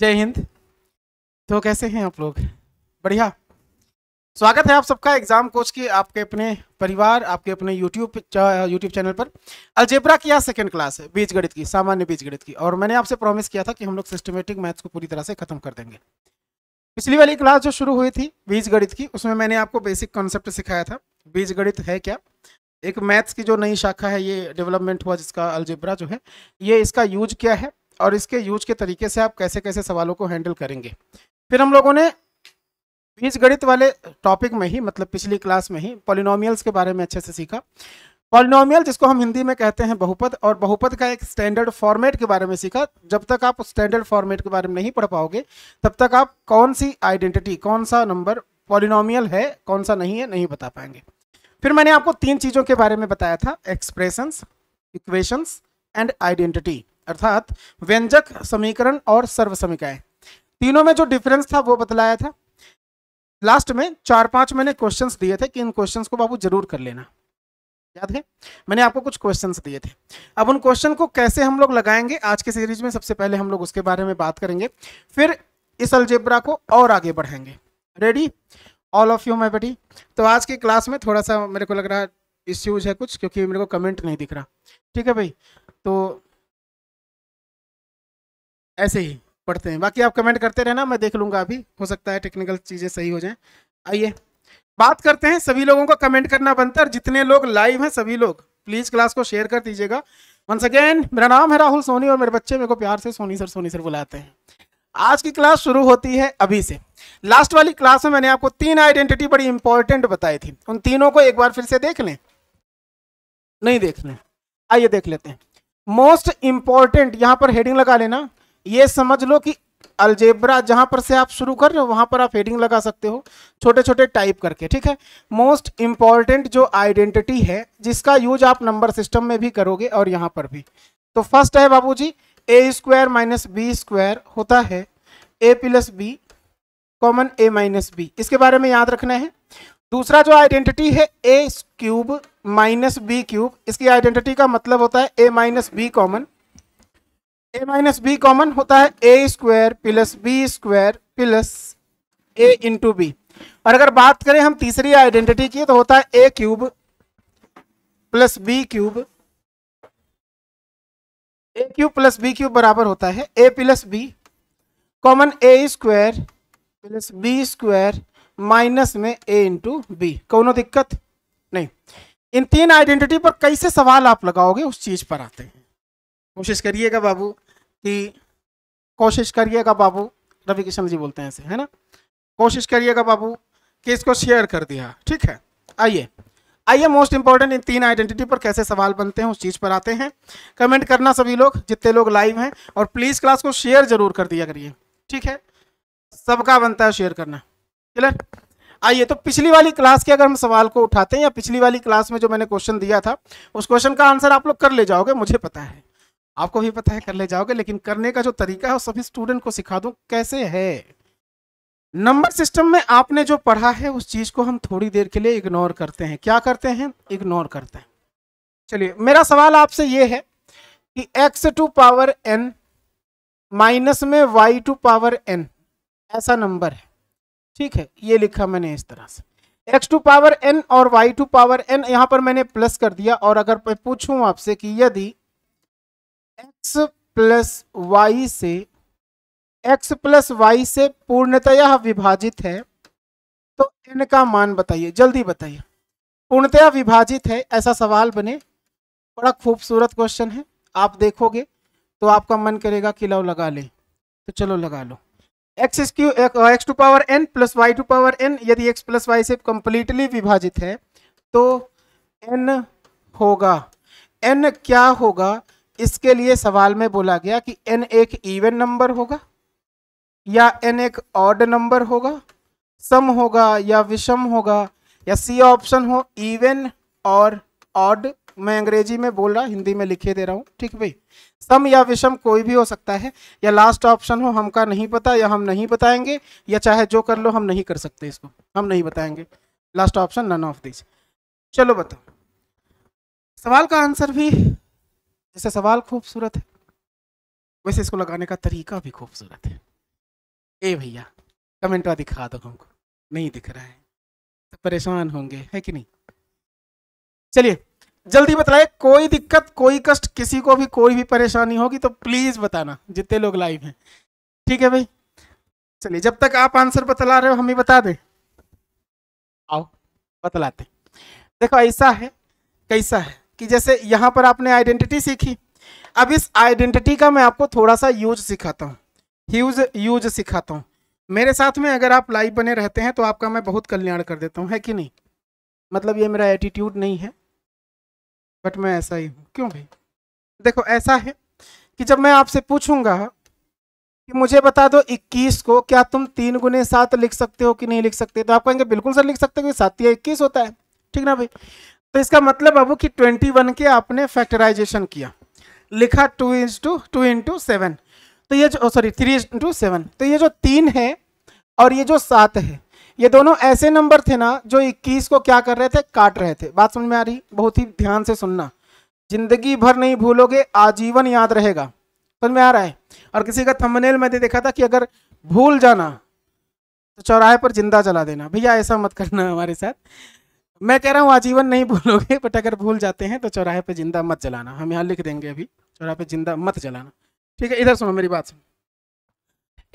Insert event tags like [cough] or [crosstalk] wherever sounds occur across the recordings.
जय हिंद तो कैसे हैं आप लोग बढ़िया स्वागत है आप सबका एग्जाम कोच के आपके अपने परिवार आपके अपने यूट्यूब यूट्यूब चैनल पर अलजेब्रा की आज सेकेंड क्लास है बीज गणित की सामान्य बीज गणित की और मैंने आपसे प्रॉमिस किया था कि हम लोग सिस्टमेटिक मैथ्स को पूरी तरह से खत्म कर देंगे पिछली वाली क्लास जो शुरू हुई थी बीज गणित की उसमें मैंने आपको बेसिक कॉन्सेप्ट सिखाया था बीज गणित है क्या एक मैथ्स की जो नई शाखा है ये डेवलपमेंट हुआ जिसका अलजेब्रा जो है ये इसका यूज क्या है और इसके यूज के तरीके से आप कैसे कैसे सवालों को हैंडल करेंगे फिर हम लोगों ने बीज गणित वाले टॉपिक में ही मतलब पिछली क्लास में ही पॉलिनोमियल्स के बारे में अच्छे से सीखा पॉलिनोमियल जिसको हम हिंदी में कहते हैं बहुपद और बहुपद का एक स्टैंडर्ड फॉर्मेट के बारे में सीखा जब तक आप स्टैंडर्ड फॉर्मेट के बारे में नहीं पढ़ पाओगे तब तक आप कौन सी आइडेंटिटी कौन सा नंबर पॉलिनोमियल है कौन सा नहीं है नहीं बता पाएंगे फिर मैंने आपको तीन चीज़ों के बारे में बताया था एक्सप्रेशंस इक्वेशंस एंड आइडेंटिटी अर्थात व्यंजक समीकरण और सर्व समीकाएं तीनों में जो डिफरेंस था वो बतलाया था लास्ट में चार पांच मैंने क्वेश्चंस दिए थे कि इन क्वेश्चंस को बाबू जरूर कर लेना याद है मैंने आपको कुछ क्वेश्चंस दिए थे अब उन क्वेश्चन को कैसे हम लोग लगाएंगे आज के सीरीज में सबसे पहले हम लोग उसके बारे में बात करेंगे फिर इस अलजेब्रा को और आगे बढ़ाएंगे ready all of you my बेटी तो आज की क्लास में थोड़ा सा मेरे को लग रहा है इश्यूज है कुछ क्योंकि मेरे को कमेंट नहीं दिख रहा ठीक है भाई तो ऐसे ही पढ़ते हैं बाकी आप कमेंट करते रहना मैं देख लूंगा अभी हो सकता है टेक्निकल चीज़ें सही हो जाए आइए बात करते हैं सभी लोगों को कमेंट करना बनता है जितने लोग लाइव हैं सभी लोग प्लीज़ क्लास को शेयर कर दीजिएगा वंस अगेन मेरा नाम है राहुल सोनी और मेरे बच्चे मेरे को प्यार से सोनी सर सोनी सर बुलाते हैं आज की क्लास शुरू होती है अभी से लास्ट वाली क्लास में मैंने आपको तीन आइडेंटिटी बड़ी इंपॉर्टेंट बताई थी उन तीनों को एक बार फिर से देख लें नहीं देख लें आइए देख लेते हैं मोस्ट इंपॉर्टेंट यहाँ पर हेडिंग लगा लेना ये समझ लो कि अलजेब्रा जहाँ पर से आप शुरू कर रहे हो वहाँ पर आप हेडिंग लगा सकते हो छोटे छोटे टाइप करके ठीक है मोस्ट इम्पॉर्टेंट जो आइडेंटिटी है जिसका यूज आप नंबर सिस्टम में भी करोगे और यहाँ पर भी तो फर्स्ट है बाबू जी A square minus B square होता है A plus B common A minus B इसके बारे में याद रखना है दूसरा जो आइडेंटिटी है A cube minus B cube इसकी आइडेंटिटी का मतलब होता है A minus B common A minus B common होता है A square plus B square plus A into B और अगर बात करें हम तीसरी आइडेंटिटी की तो होता है A cube plus B cube A cube plus B cube बराबर होता है A plus B common A square plus B square minus में ए इंटू बी कोनो दिक्कत नहीं इन तीन आइडेंटिटी पर कैसे सवाल आप लगाओगे उस चीज़ पर आते हैं कोशिश करिएगा बाबू कि कोशिश करिएगा बाबू रवि किशन जी बोलते हैं ऐसे है ना कोशिश करिएगा बाबू कि इसको शेयर कर दिया ठीक है आइए आइए मोस्ट इंपॉर्टेंट इन तीन आइडेंटिटी पर कैसे सवाल बनते हैं उस चीज़ पर आते हैं कमेंट करना सभी लोग जितने लोग लाइव हैं और प्लीज़ क्लास को शेयर जरूर कर दिया करिए ठीक है सबका बनता है शेयर करना क्लियर आइए तो पिछली वाली क्लास के अगर हम सवाल को उठाते हैं या पिछली वाली क्लास में जो मैंने क्वेश्चन दिया था उस क्वेश्चन का आंसर आप लोग कर ले जाओगे मुझे पता है आपको भी पता है कर ले जाओगे लेकिन करने का जो तरीका है सभी स्टूडेंट को सिखा दूं कैसे है नंबर सिस्टम में आपने जो पढ़ा है उस चीज को हम थोड़ी देर के लिए इग्नोर करते हैं क्या करते हैं इग्नोर करते हैं चलिए मेरा सवाल आपसे ये है कि x to power n minus में y टू पावर n ऐसा नंबर है ठीक है ये लिखा मैंने इस तरह से x टू पावर n और y टू पावर n यहाँ पर मैंने प्लस कर दिया और अगर मैं पूछूं आपसे कि यदि एक्स प्लस वाई से एक्स प्लस वाई से पूर्णतया विभाजित है तो एन का मान बताइए जल्दी बताइए पूर्णतया विभाजित है ऐसा सवाल बने बड़ा खूबसूरत क्वेश्चन है आप देखोगे तो आपका मन करेगा कि लो लगा ले तो चलो लगा लो X Q X to power N plus Y to power N यदि एक्स प्लस वाई से कंप्लीटली विभाजित है तो एन होगा एन क्या होगा इसके लिए सवाल में बोला गया कि एन एक इवन नंबर होगा या एन एक ऑड नंबर होगा सम होगा या विषम होगा या सी ऑप्शन हो इवन और ऑड मैं अंग्रेजी में बोल रहा हिंदी में लिखे दे रहा हूँ ठीक भाई सम या विषम कोई भी हो सकता है या लास्ट ऑप्शन हो हमका नहीं पता या हम नहीं बताएंगे या चाहे जो कर लो हम नहीं कर सकते इसको हम नहीं बताएंगे last option none of this चलो बताओ सवाल का आंसर भी जैसे सवाल खूबसूरत है वैसे इसको लगाने का तरीका भी खूबसूरत है ए भैया कमेंटा दिखा दो हमको नहीं दिख रहा है तो परेशान होंगे है कि नहीं चलिए जल्दी बताए कोई दिक्कत कोई कष्ट किसी को भी कोई भी परेशानी होगी तो प्लीज बताना जितने लोग लाइव हैं ठीक है भाई चलिए जब तक आप आंसर बतला रहे हो हम ही बता दें आओ बतलाते देखो ऐसा है कैसा है कि जैसे यहाँ पर आपने आइडेंटिटी सीखी अब इस आइडेंटिटी का मैं आपको थोड़ा सा यूज सिखाता हूँ यूज यूज सिखाता हूँ मेरे साथ में अगर आप लाइव बने रहते हैं तो आपका मैं बहुत कल्याण कर देता हूँ है कि नहीं मतलब ये मेरा एटीट्यूड नहीं है बट मैं ऐसा ही हूँ क्यों भाई देखो ऐसा है कि जब मैं आपसे पूछूंगा कि मुझे बता दो 21 को क्या तुम तीन गुने सात लिख सकते हो कि नहीं लिख सकते तो आप कहेंगे बिल्कुल सर लिख सकते हो सात या इक्कीस होता है ठीक ना भाई तो इसका मतलब बाबू कि 21 के आपने फैक्टराइजेशन किया लिखा two into two into seven तो ये जो सॉरी थ्री इंटू सेवन तो ये जो तीन है और ये जो सात है ये दोनों ऐसे नंबर थे ना जो 21 को क्या कर रहे थे काट रहे थे बात समझ में आ रही बहुत ही ध्यान से सुनना जिंदगी भर नहीं भूलोगे आजीवन याद रहेगा समझ में आ रहा है और किसी का थंबनेल मैंने देखा था कि अगर भूल जाना तो चौराहे पर जिंदा जला देना भैया ऐसा मत करना हमारे साथ मैं कह रहा हूँ आजीवन नहीं भूलोगे बट [laughs] अगर भूल जाते हैं तो चौराहे पे जिंदा मत जलाना हम यहाँ लिख देंगे अभी चौराहे पे जिंदा मत जलाना ठीक है इधर सुनो मेरी बात सुनो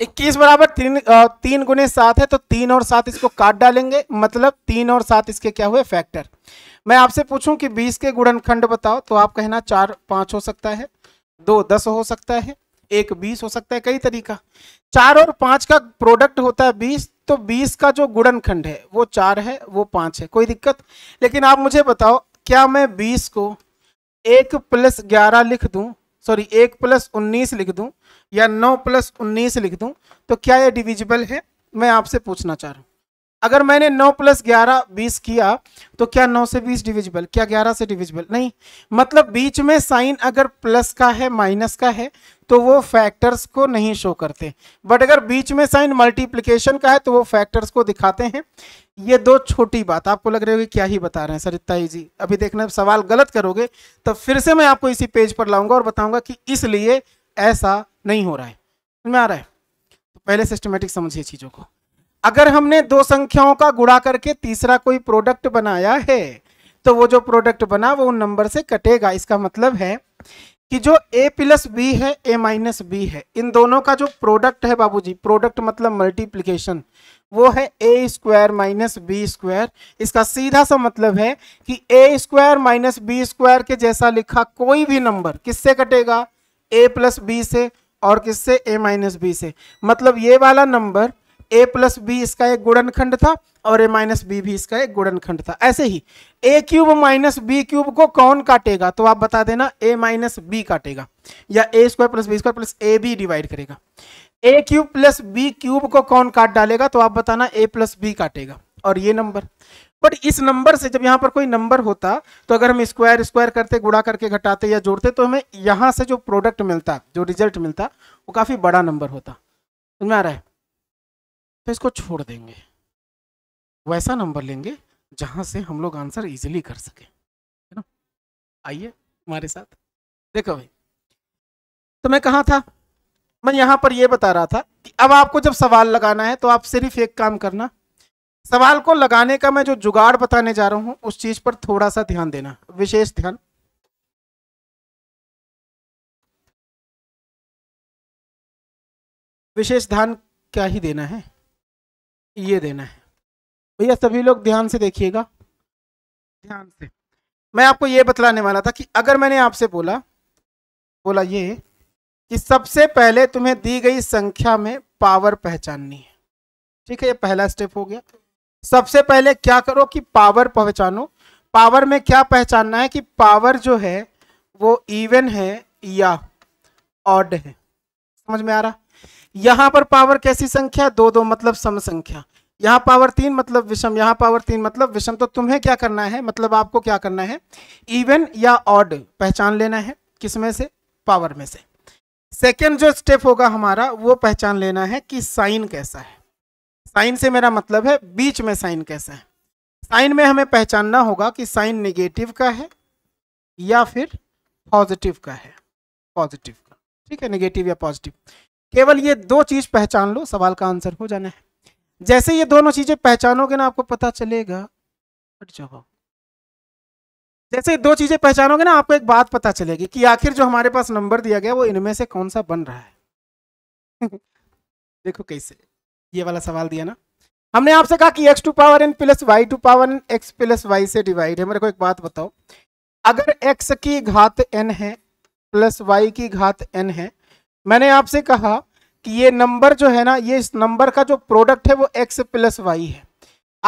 इक्कीस बराबर तीन तीन गुने सात है तो तीन और सात इसको काट डालेंगे मतलब तीन और सात इसके क्या हुए फैक्टर मैं आपसे पूछूं कि बीस के गुणनखंड बताओ तो आप कहना चार पाँच हो सकता है दो दस हो सकता है एक बीस हो सकता है कई तरीका चार और पाँच का प्रोडक्ट होता है बीस तो 20 का जो गुणनखंड है वो चार है वो पाँच है कोई दिक्कत लेकिन आप मुझे बताओ क्या मैं 20 को एक प्लस ग्यारह लिख दूँ सॉरी एक प्लस उन्नीस लिख दूँ या नौ प्लस उन्नीस लिख दूँ तो क्या ये डिविजिबल है मैं आपसे पूछना चाह रहा हूँ अगर मैंने नौ प्लस ग्यारह बीस किया तो क्या नौ से बीस डिविजिबल क्या ग्यारह से डिविजिबल नहीं मतलब बीच में साइन अगर प्लस का है माइनस का है तो वो फैक्टर्स को नहीं शो करते बट अगर बीच में साइन मल्टीप्लिकेशन का है तो वो फैक्टर्स को दिखाते हैं ये दो छोटी बात आपको लग रही होगी क्या ही बता रहे हैं सर इत्ता जी अभी देखना सवाल गलत करोगे तो फिर से मैं आपको इसी पेज पर लाऊंगा और बताऊंगा कि इसलिए ऐसा नहीं हो रहा है समझ में आ रहा है तो पहले सिस्टमेटिक समझिए चीज़ों को अगर हमने दो संख्याओं का गुड़ा करके तीसरा कोई प्रोडक्ट बनाया है तो वो जो प्रोडक्ट बना वो उन नंबर से कटेगा इसका मतलब है कि जो ए प्लस बी है ए माइनस बी है इन दोनों का जो प्रोडक्ट है बाबूजी प्रोडक्ट मतलब मल्टीप्लिकेशन वो है A square minus B square इसका सीधा सा मतलब है कि A square minus B square के जैसा लिखा कोई भी नंबर किससे कटेगा ए प्लस बी से और किससे ए माइनस बी से मतलब ये वाला नंबर ए प्लस बी इसका एक गुणनखंड था और ए माइनस बी भी इसका एक गुणनखंड था ऐसे ही A cube minus B cube को कौन काटेगा तो आप बता देना ए माइनस बी काटेगा या A square plus B square plus A B divide करेगा A cube plus B cube को कौन काट डालेगा तो आप बताना ए प्लस बी काटेगा और ये नंबर बट इस नंबर से जब यहाँ पर कोई नंबर होता तो अगर हम स्क्वायर स्क्वायर करते गुड़ा करके घटाते या जोड़ते तो हमें यहाँ से जो प्रोडक्ट मिलता जो रिजल्ट मिलता वो काफ़ी बड़ा नंबर होता समझ में आ रहा है तो इसको छोड़ देंगे वैसा नंबर लेंगे जहाँ से हम लोग आंसर इजीली कर सकें है ना आइए हमारे साथ देखो भाई तो मैं कहाँ था मैं यहाँ पर यह बता रहा था कि अब आपको जब सवाल लगाना है तो आप सिर्फ एक काम करना सवाल को लगाने का मैं जो जुगाड़ बताने जा रहा हूँ उस चीज पर थोड़ा सा ध्यान देना विशेष ध्यान विशेष ध्यान क्या ही देना है ये देना है भैया सभी लोग ध्यान से देखिएगा ध्यान से मैं आपको ये बतलाने वाला था कि अगर मैंने आपसे बोला बोला ये कि सबसे पहले तुम्हें दी गई संख्या में पावर पहचाननी है ठीक है ये पहला स्टेप हो गया सबसे पहले क्या करो कि पावर पहचानो पावर में क्या पहचानना है कि पावर जो है वो इवन है या ऑड है समझ में आ रहा यहां पर पावर कैसी संख्या दो दो मतलब सम संख्या यहाँ पावर तीन मतलब विषम यहाँ पावर तीन मतलब विषम तो तुम्हें क्या करना है मतलब आपको क्या करना है इवन या ऑड पहचान लेना है किसमें से पावर में से सेकेंड जो स्टेप होगा हमारा वो पहचान लेना है कि साइन कैसा है साइन से मेरा मतलब है बीच में साइन कैसा है साइन में हमें पहचानना होगा कि साइन निगेटिव का है या फिर पॉजिटिव का है पॉजिटिव का ठीक है निगेटिव या पॉजिटिव केवल ये दो चीज पहचान लो सवाल का आंसर हो जाना है जैसे ये दोनों चीजें पहचानोगे ना आपको पता चलेगा हट जाओ जैसे दो चीजें पहचानोगे ना आपको एक बात पता चलेगी कि आखिर जो हमारे पास नंबर दिया गया वो इनमें से कौन सा बन रहा है [laughs] देखो कैसे ये वाला सवाल दिया ना हमने आपसे कहा कि x to power n plus Y to power n x plus Y से डिवाइड है मेरे को एक बात बताओ अगर x की घात n है प्लस वाई की घात n है मैंने आपसे कहा कि ये नंबर जो है ना ये इस नंबर का जो प्रोडक्ट है वो एक्स प्लस वाई है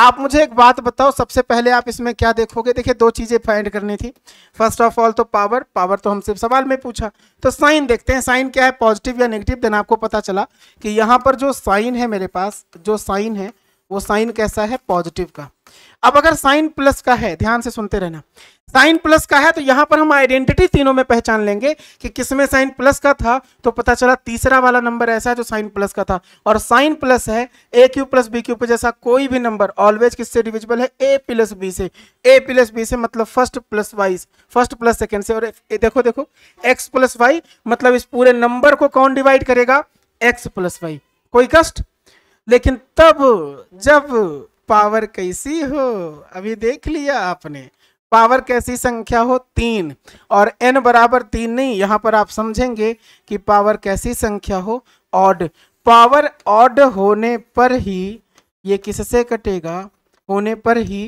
आप मुझे एक बात बताओ सबसे पहले आप इसमें क्या देखोगे देखिए दो चीज़ें फाइंड करनी थी फर्स्ट ऑफ ऑल तो पावर पावर तो हमसे सवाल में पूछा तो साइन देखते हैं साइन क्या है पॉजिटिव या नेगेटिव देन आपको पता चला कि यहाँ पर जो साइन है मेरे पास जो साइन है वो साइन कैसा है पॉजिटिव का अब अगर साइन प्लस का है ध्यान से सुनते रहना साइन प्लस का है तो यहां पर हम आइडेंटिटी तीनों में पहचान लेंगे कि किसमें साइन प्लस का था तो पता चला तीसरा वाला नंबर ऐसा है जो साइन प्लस का था और साइन प्लस है A cube plus B cube जैसा कोई भी नंबर ऑलवेज किससे डिविजिबल है ए प्लस बी से ए प्लस बी से मतलब first plus Y first plus second से और ए, देखो देखो एक्स प्लस वाई मतलब इस पूरे नंबर को कौन डिवाइड करेगा एक्स प्लस वाई कोई कष्ट लेकिन तब जब पावर कैसी हो अभी देख लिया आपने पावर कैसी संख्या हो तीन और एन बराबर तीन नहीं यहाँ पर आप समझेंगे कि पावर कैसी संख्या हो ऑड पावर ऑड होने पर ही ये किससे कटेगा होने पर ही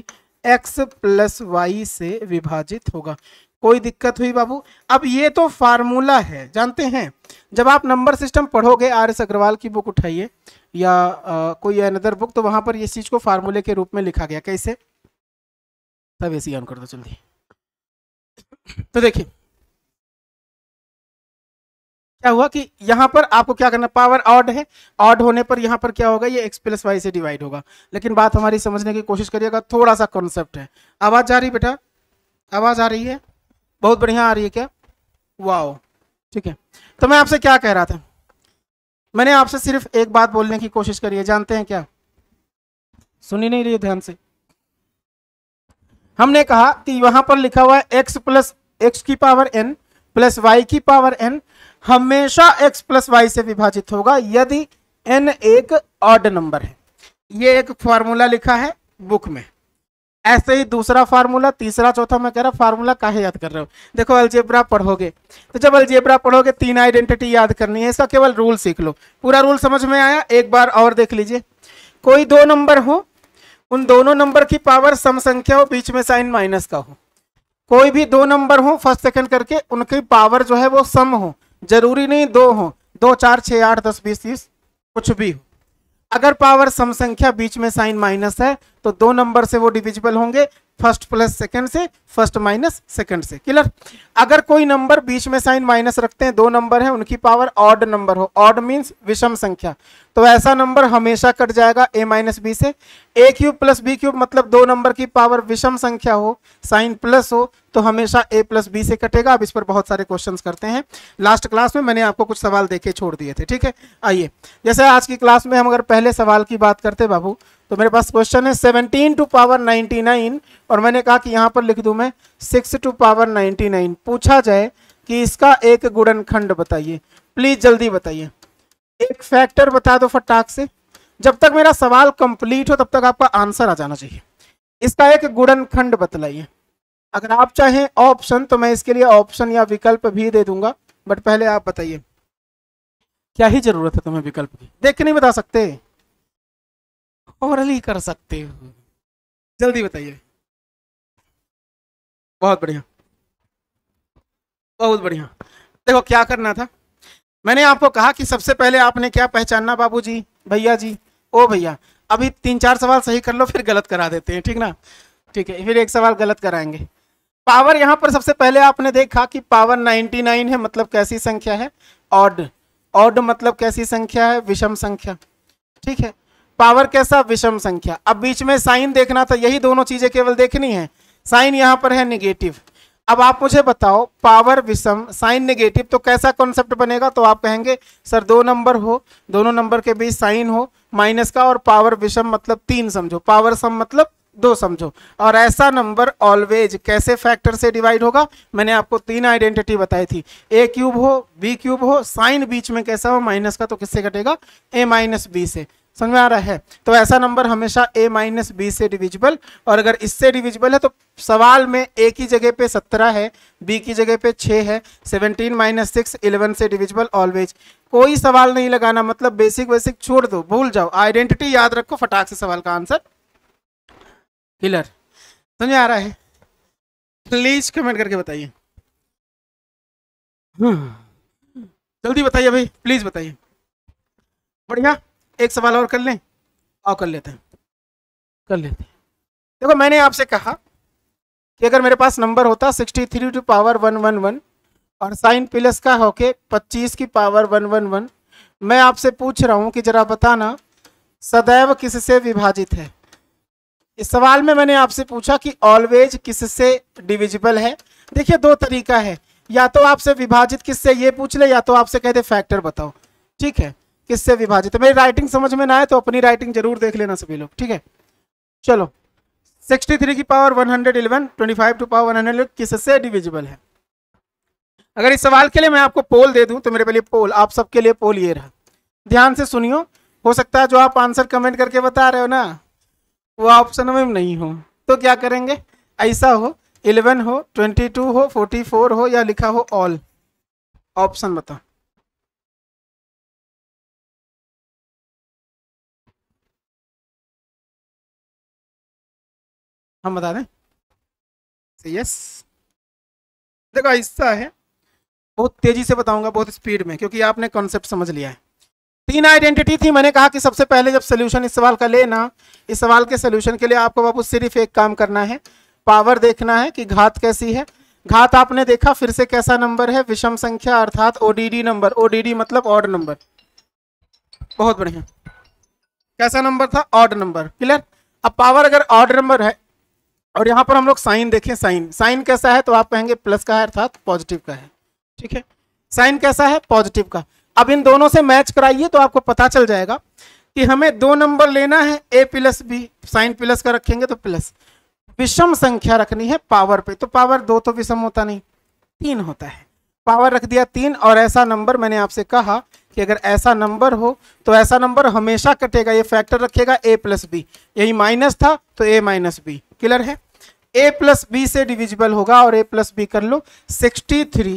एक्स प्लस वाई से विभाजित होगा कोई दिक्कत हुई बाबू अब ये तो फार्मूला है जानते हैं जब आप नंबर सिस्टम पढ़ोगे आर एस अग्रवाल की बुक उठाइए या आ, कोई अनदर बुक तो वहाँ पर इस चीज़ को फार्मूले के रूप में लिखा गया कैसे तब ए ऑन कर दो जल्दी तो देखिए क्या हुआ कि यहां पर आपको क्या करना पावर ऑड है ऑड होने पर यहां पर क्या होगा ये एक्स प्लस वाई से डिवाइड होगा लेकिन बात हमारी समझने की कोशिश करिएगा थोड़ा सा कॉन्सेप्ट है आवाज़ आ रही बेटा आवाज़ आ रही है बहुत बढ़िया आ रही है क्या वाओ ठीक है तो मैं आपसे क्या कह रहा था मैंने आपसे सिर्फ एक बात बोलने की कोशिश करी है जानते हैं क्या सुनी नहीं रही ध्यान से हमने कहा कि यहां पर लिखा हुआ है एक्स प्लस एक्स की पावर एन प्लस वाई की पावर एन हमेशा एक्स प्लस वाई से विभाजित होगा यदि एन एक ऑड नंबर है ये एक फॉर्मूला लिखा है बुक में ऐसे ही दूसरा फार्मूला तीसरा चौथा मैं कह रहा फार्मूला काहे याद कर रहे हो देखो अल्जेब्रा पढ़ोगे तो जब अलजेब्रा पढ़ोगे तीन आइडेंटिटी याद करनी है इसका केवल रूल सीख लो पूरा रूल समझ में आया एक बार और देख लीजिए कोई दो नंबर हो उन दोनों नंबर की पावर सम संख्या हो बीच में साइन माइनस का हो कोई भी दो नंबर हो फर्स्ट सेकंड करके उनकी पावर जो है वो सम हो जरूरी नहीं दो हो दो चार छः आठ दस बीस तीस कुछ भी हो अगर पावर सम संख्या बीच में साइन माइनस है तो दो नंबर से वो डिविजिबल होंगे फर्स्ट प्लस सेकंड से फर्स्ट माइनस सेकंड से क्लियर अगर कोई नंबर बीच में साइन माइनस रखते हैं दो नंबर हैं उनकी पावर ऑड नंबर हो ऑड मीन्स विषम संख्या तो ऐसा नंबर हमेशा कट जाएगा ए माइनस बी से A cube plus B cube मतलब दो नंबर की पावर विषम संख्या हो साइन प्लस हो तो हमेशा ए प्लस बी से कटेगा अब इस पर बहुत सारे क्वेश्चंस करते हैं लास्ट क्लास में मैंने आपको कुछ सवाल देखे छोड़ दिए थे ठीक है आइए जैसे आज की क्लास में हम अगर पहले सवाल की बात करते बाबू तो मेरे पास क्वेश्चन है seventeen to power ninety nine और मैंने कहा कि यहाँ पर लिख दूँ मैं six to power ninety nine पूछा जाए कि इसका एक गुणनखंड बताइए प्लीज़ जल्दी बताइए एक फैक्टर बता दो फटाक से जब तक मेरा सवाल कंप्लीट हो तब तक आपका आंसर आ जाना चाहिए इसका एक गुणनखंड बतलाइए अगर आप चाहें ऑप्शन तो मैं इसके लिए ऑप्शन या विकल्प भी दे दूंगा बट पहले आप बताइए क्या ही जरूरत है तुम्हें विकल्प की देख के नहीं बता सकते ओरली कर सकते हो जल्दी बताइए बहुत बढ़िया बहुत बढ़िया देखो क्या करना था मैंने आपको कहा कि सबसे पहले आपने क्या पहचानना बाबूजी भैया जी ओ भैया अभी तीन चार सवाल सही कर लो फिर गलत करा देते हैं ठीक ना ठीक है फिर एक सवाल गलत कराएंगे पावर यहाँ पर सबसे पहले आपने देखा कि पावर 99 है मतलब कैसी संख्या है ऑड ऑड मतलब कैसी संख्या है विषम संख्या ठीक है पावर कैसा विषम संख्या अब बीच में साइन देखना था यही दोनों चीजें केवल देखनी है साइन यहाँ पर है निगेटिव अब आप मुझे बताओ पावर विषम साइन नेगेटिव तो कैसा कॉन्सेप्ट बनेगा तो आप कहेंगे सर दो नंबर हो दोनों नंबर के बीच साइन हो माइनस का और पावर विषम मतलब तीन समझो पावर सम मतलब दो समझो और ऐसा नंबर ऑलवेज कैसे फैक्टर से डिवाइड होगा मैंने आपको तीन आइडेंटिटी बताई थी ए क्यूब हो बी क्यूब हो साइन बीच में कैसा हो माइनस का तो किससे कटेगा ए माइनस बी से समझ में आ रहा है तो ऐसा नंबर हमेशा ए माइनस बी से डिविजिबल और अगर इससे डिविजिबल है तो सवाल में ए की जगह पे सत्रह है बी की जगह पे छः है सेवनटीन माइनस सिक्स इलेवन से डिविजिबल ऑलवेज कोई सवाल नहीं लगाना मतलब बेसिक बेसिक छोड़ दो भूल जाओ आइडेंटिटी याद रखो फटाक से सवाल का आंसर हिलर समझ आ रहा है प्लीज कमेंट करके बताइए हम्म। जल्दी बताइए भाई प्लीज बताइए बढ़िया एक सवाल और कर लें और कर लेते हैं कर लेते हैं देखो मैंने आपसे कहा कि अगर मेरे पास नंबर होता sixty three to power one one one और साइन प्लस का होके पच्चीस की पावर वन वन वन मैं आपसे पूछ रहा हूँ कि जरा बताना सदैव किससे विभाजित है इस सवाल में मैंने आपसे पूछा कि ऑलवेज किससे डिविजिबल है देखिए दो तरीका है या तो आपसे विभाजित किससे ये पूछ ले या तो आपसे कह दे फैक्टर बताओ ठीक है किससे विभाजित है मेरी राइटिंग समझ में ना आए तो अपनी राइटिंग जरूर देख लेना सभी लोग ठीक है चलो 63 की पावर 111 25 टू पावर 111 किससे डिविजिबल है अगर इस सवाल के लिए मैं आपको पोल दे दूं तो मेरे पहले पोल आप सबके लिए पोल ये रहा ध्यान से सुनियो हो सकता है जो आप आंसर कमेंट करके बता रहे हो ना वो ऑप्शन में नहीं हो तो क्या करेंगे ऐसा हो 11 हो 22 हो 44 हो या लिखा हो ऑल ऑप्शन बताओ हम बता दें यस देखो हिस्सा है बहुत तेजी से बताऊंगा बहुत स्पीड में क्योंकि आपने कॉन्सेप्ट समझ लिया है तीन आइडेंटिटी थी मैंने कहा कि सबसे पहले जब सोल्यूशन इस सवाल का लेना इस सवाल के सोल्यूशन के लिए आपको बाबू सिर्फ एक काम करना है पावर देखना है कि घात कैसी है घात आपने देखा फिर से कैसा नंबर है विषम संख्या अर्थात ओडीडी नंबर ओडीडी मतलब ऑड नंबर बहुत बढ़िया कैसा नंबर था ऑड नंबर क्लियर अब पावर अगर ऑड नंबर है और यहाँ पर हम लोग साइन देखें साइन साइन कैसा है तो आप कहेंगे प्लस का है अर्थात पॉजिटिव का है ठीक है साइन कैसा है पॉजिटिव का अब इन दोनों से मैच कराइए तो आपको पता चल जाएगा कि हमें दो नंबर लेना है A plus B sign plus का रखेंगे तो प्लस विषम संख्या रखनी है पावर पे तो पावर दो तो विषम होता नहीं तीन होता है पावर रख दिया तीन और ऐसा नंबर मैंने आपसे कहा कि अगर ऐसा नंबर हो तो ऐसा नंबर हमेशा कटेगा ये फैक्टर रखेगा ए प्लस बी यही माइनस था तो ए माइनस बी क्लियर है ए प्लस बी से डिविजिबल होगा और ए प्लस बी कर लो sixty three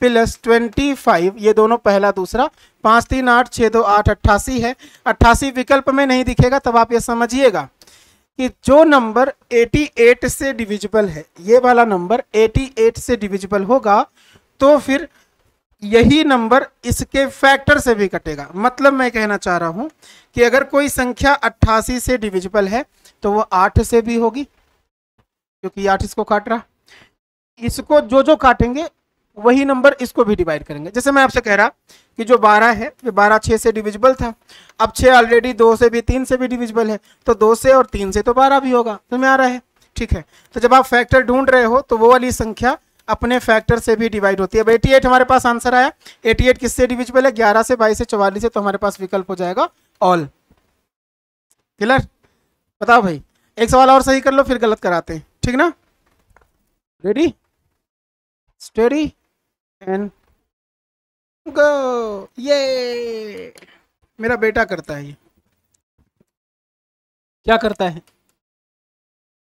plus twenty five ये दोनों पहला दूसरा पाँच तीन आठ छः दो आठ अट्ठासी है अट्ठासी विकल्प में नहीं दिखेगा तब आप ये समझिएगा कि जो नंबर 88 से डिविजिबल है ये वाला नंबर 88 से डिविजिबल होगा तो फिर यही नंबर इसके फैक्टर से भी कटेगा मतलब मैं कहना चाह रहा हूँ कि अगर कोई संख्या 88 से डिविजिबल है तो वो 8 से भी होगी क्योंकि आठ इसको काट रहा इसको जो जो काटेंगे वही नंबर इसको भी डिवाइड करेंगे जैसे मैं आपसे कह रहा कि जो बारह है ये बारह छः से डिविजिबल था अब छः ऑलरेडी दो से भी तीन से भी डिविजिबल है तो दो से और तीन से तो बारह भी होगा तो में आ रहा है ठीक है तो जब आप फैक्टर ढूंढ रहे हो तो वो वाली संख्या अपने फैक्टर से भी डिवाइड होती है अब एटी हमारे पास आंसर आया एट किससे डिविजिबल है ग्यारह से बाईस से चौवालीस से तो हमारे पास विकल्प हो जाएगा ऑल क्लियर बताओ भाई एक सवाल और सही कर लो फिर गलत कराते हैं ठीक ना रेडी स्टडी एंड गो ये मेरा बेटा करता है ये क्या करता है ए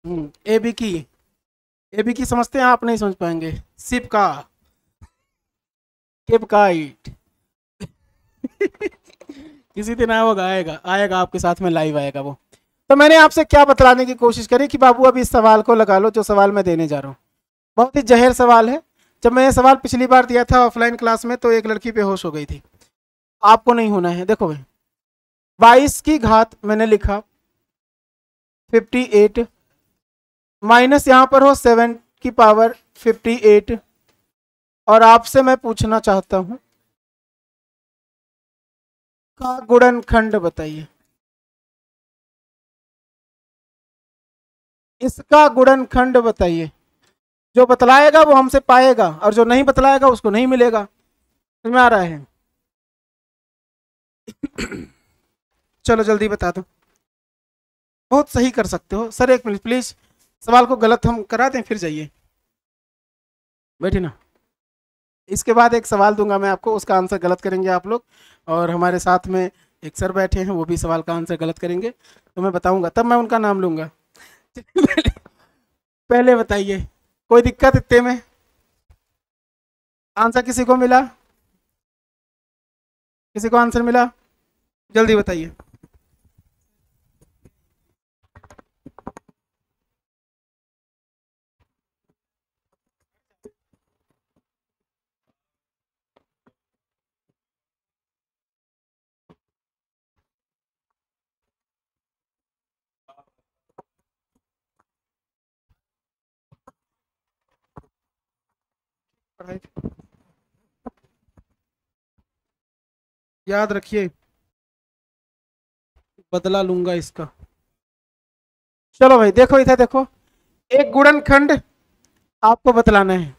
हम्म, बी की ए बी की समझते हैं आप नहीं समझ पाएंगे सिप का किप का ईट [laughs] किसी दिन आएगा आएगा आएगा आपके साथ में लाइव आएगा वो तो मैंने आपसे क्या बतलाने की कोशिश करी कि बाबू अब इस सवाल को लगा लो जो सवाल मैं देने जा रहा हूँ बहुत ही जहर सवाल है जब मैंने सवाल पिछली बार दिया था ऑफलाइन क्लास में तो एक लड़की बेहोश हो गई थी आपको नहीं होना है देखो भाई बाईस की घात मैंने लिखा फिफ्टी एट माइनस यहाँ पर हो सेवन की पावर फिफ्टी एट और आपसे मैं पूछना चाहता हूँ का गुणनखंड बताइए इसका गुणनखंड बताइए जो बतलाएगा वो हमसे पाएगा और जो नहीं बतलाएगा उसको नहीं मिलेगा समझ में आ रहा है चलो जल्दी बता दो बहुत सही कर सकते हो सर एक मिनट प्लीज सवाल को गलत हम करा दें फिर जाइए बैठे ना इसके बाद एक सवाल दूंगा मैं आपको उसका आंसर गलत करेंगे आप लोग और हमारे साथ में एक सर बैठे हैं वो भी सवाल का आंसर गलत करेंगे तो मैं बताऊंगा तब मैं उनका नाम लूंगा पहले बताइए कोई दिक्कत इतने में आंसर किसी को मिला किसी को आंसर मिला जल्दी बताइए भाई याद रखिए बदला लूंगा इसका चलो भाई देखो इधर देखो एक गुड़न खंड आपको बतलाना है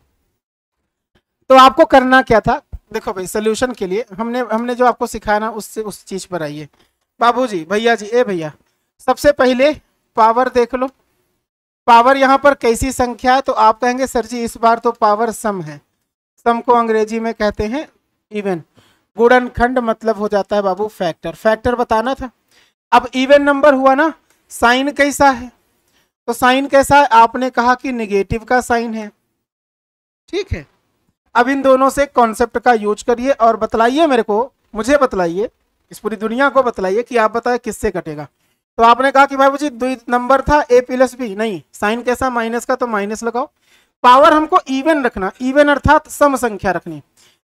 तो आपको करना क्या था देखो भाई सोल्यूशन के लिए हमने हमने जो आपको सिखाया ना उससे उस चीज पर आइए बाबूजी भैया जी ए भैया सबसे पहले पावर देख लो पावर यहाँ पर कैसी संख्या है तो आप कहेंगे सर जी इस बार तो पावर सम है सम को अंग्रेजी में कहते हैं इवन खंड मतलब हो जाता है बाबू फैक्टर फैक्टर बताना था अब इवन नंबर हुआ ना साइन कैसा है तो साइन कैसा है आपने कहा कि निगेटिव का साइन है ठीक है अब इन दोनों से कॉन्सेप्ट का यूज करिए और बतलाइए मेरे को मुझे बतलाइए इस पूरी दुनिया को बतलाइए कि आप बताए किससे कटेगा तो आपने कहा कि भाई मुझे नंबर था ए प्लस बी नहीं साइन कैसा माइनस का तो माइनस लगाओ पावर हमको इवन रखना इवन अर्थात सम संख्या रखनी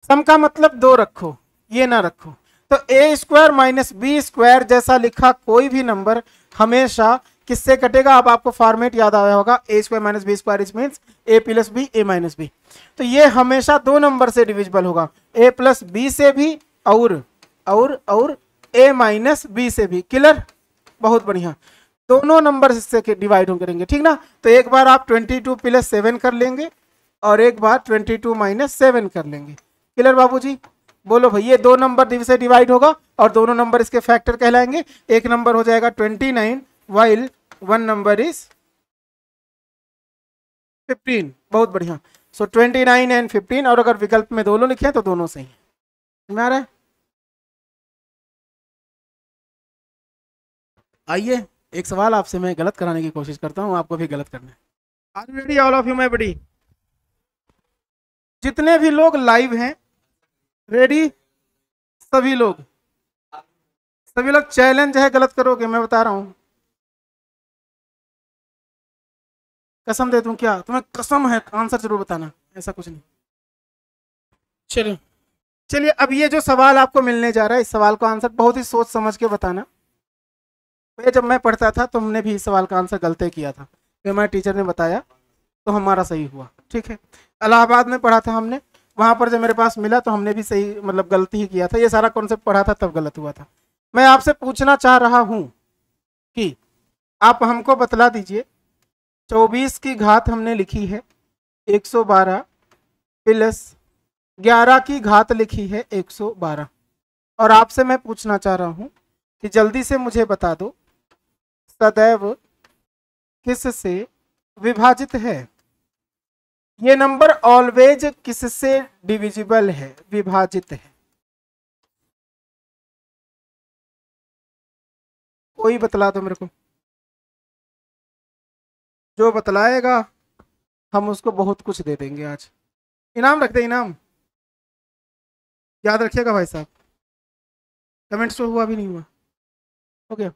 सम का मतलब दो रखो ये ना रखो तो A square minus B square जैसा लिखा कोई भी नंबर हमेशा किससे कटेगा अब आप आपको फॉर्मेट याद आया होगा A square minus B square is mean A plus B A minus B तो ये हमेशा दो नंबर से डिविजिबल होगा ए प्लस बी से भी और और और ए माइनस बी से भी क्लियर बहुत बढ़िया दोनों नंबर से डिवाइड हम करेंगे ठीक ना तो एक बार आप ट्वेंटी टू प्लस सेवन कर लेंगे और एक बार ट्वेंटी टू माइनस सेवन कर लेंगे क्लियर बाबू जी बोलो भाई ये दो नंबर से डिवाइड होगा और दोनों नंबर इसके फैक्टर कहलाएंगे एक नंबर हो जाएगा twenty nine while one number is fifteen बहुत बढ़िया so twenty nine and fifteen और अगर विकल्प में दोनों लिखे तो दोनों सही है है आइए एक सवाल आपसे मैं गलत कराने की कोशिश करता हूँ आपको भी गलत करना are you ready all of you my buddy जितने भी लोग लाइव हैं रेडी सभी लोग सभी लोग चैलेंज है गलत करोगे मैं बता रहा हूँ कसम दे तुम क्या तुम्हें कसम है आंसर जरूर बताना ऐसा कुछ नहीं चलिए चलिए अब ये जो सवाल आपको मिलने जा रहा है इस सवाल को आंसर बहुत ही सोच समझ के बताना भैया जब मैं पढ़ता था तो हमने भी इस सवाल का आंसर गलत किया था फिर हमारे टीचर ने बताया तो हमारा सही हुआ ठीक है इलाहाबाद में पढ़ा था हमने वहाँ पर जब मेरे पास मिला तो हमने भी सही मतलब गलती ही किया था ये सारा कॉन्सेप्ट पढ़ा था तब गलत हुआ था मैं आपसे पूछना चाह रहा हूँ कि आप हमको बतला दीजिए चौबीस की घात हमने लिखी है एक सौ बारह प्लस ग्यारह की घात लिखी है एक सौ बारह और आपसे मैं पूछना चाह रहा हूँ कि जल्दी से मुझे बता दो सदैव किससे विभाजित है ये नंबर ऑलवेज किससे डिविजिबल है विभाजित है कोई बतला दो मेरे को जो बतलाएगा हम उसको बहुत कुछ दे देंगे आज इनाम रखते इनाम याद रखिएगा भाई साहब कमेंट्स तो हुआ भी नहीं हुआ ओके okay.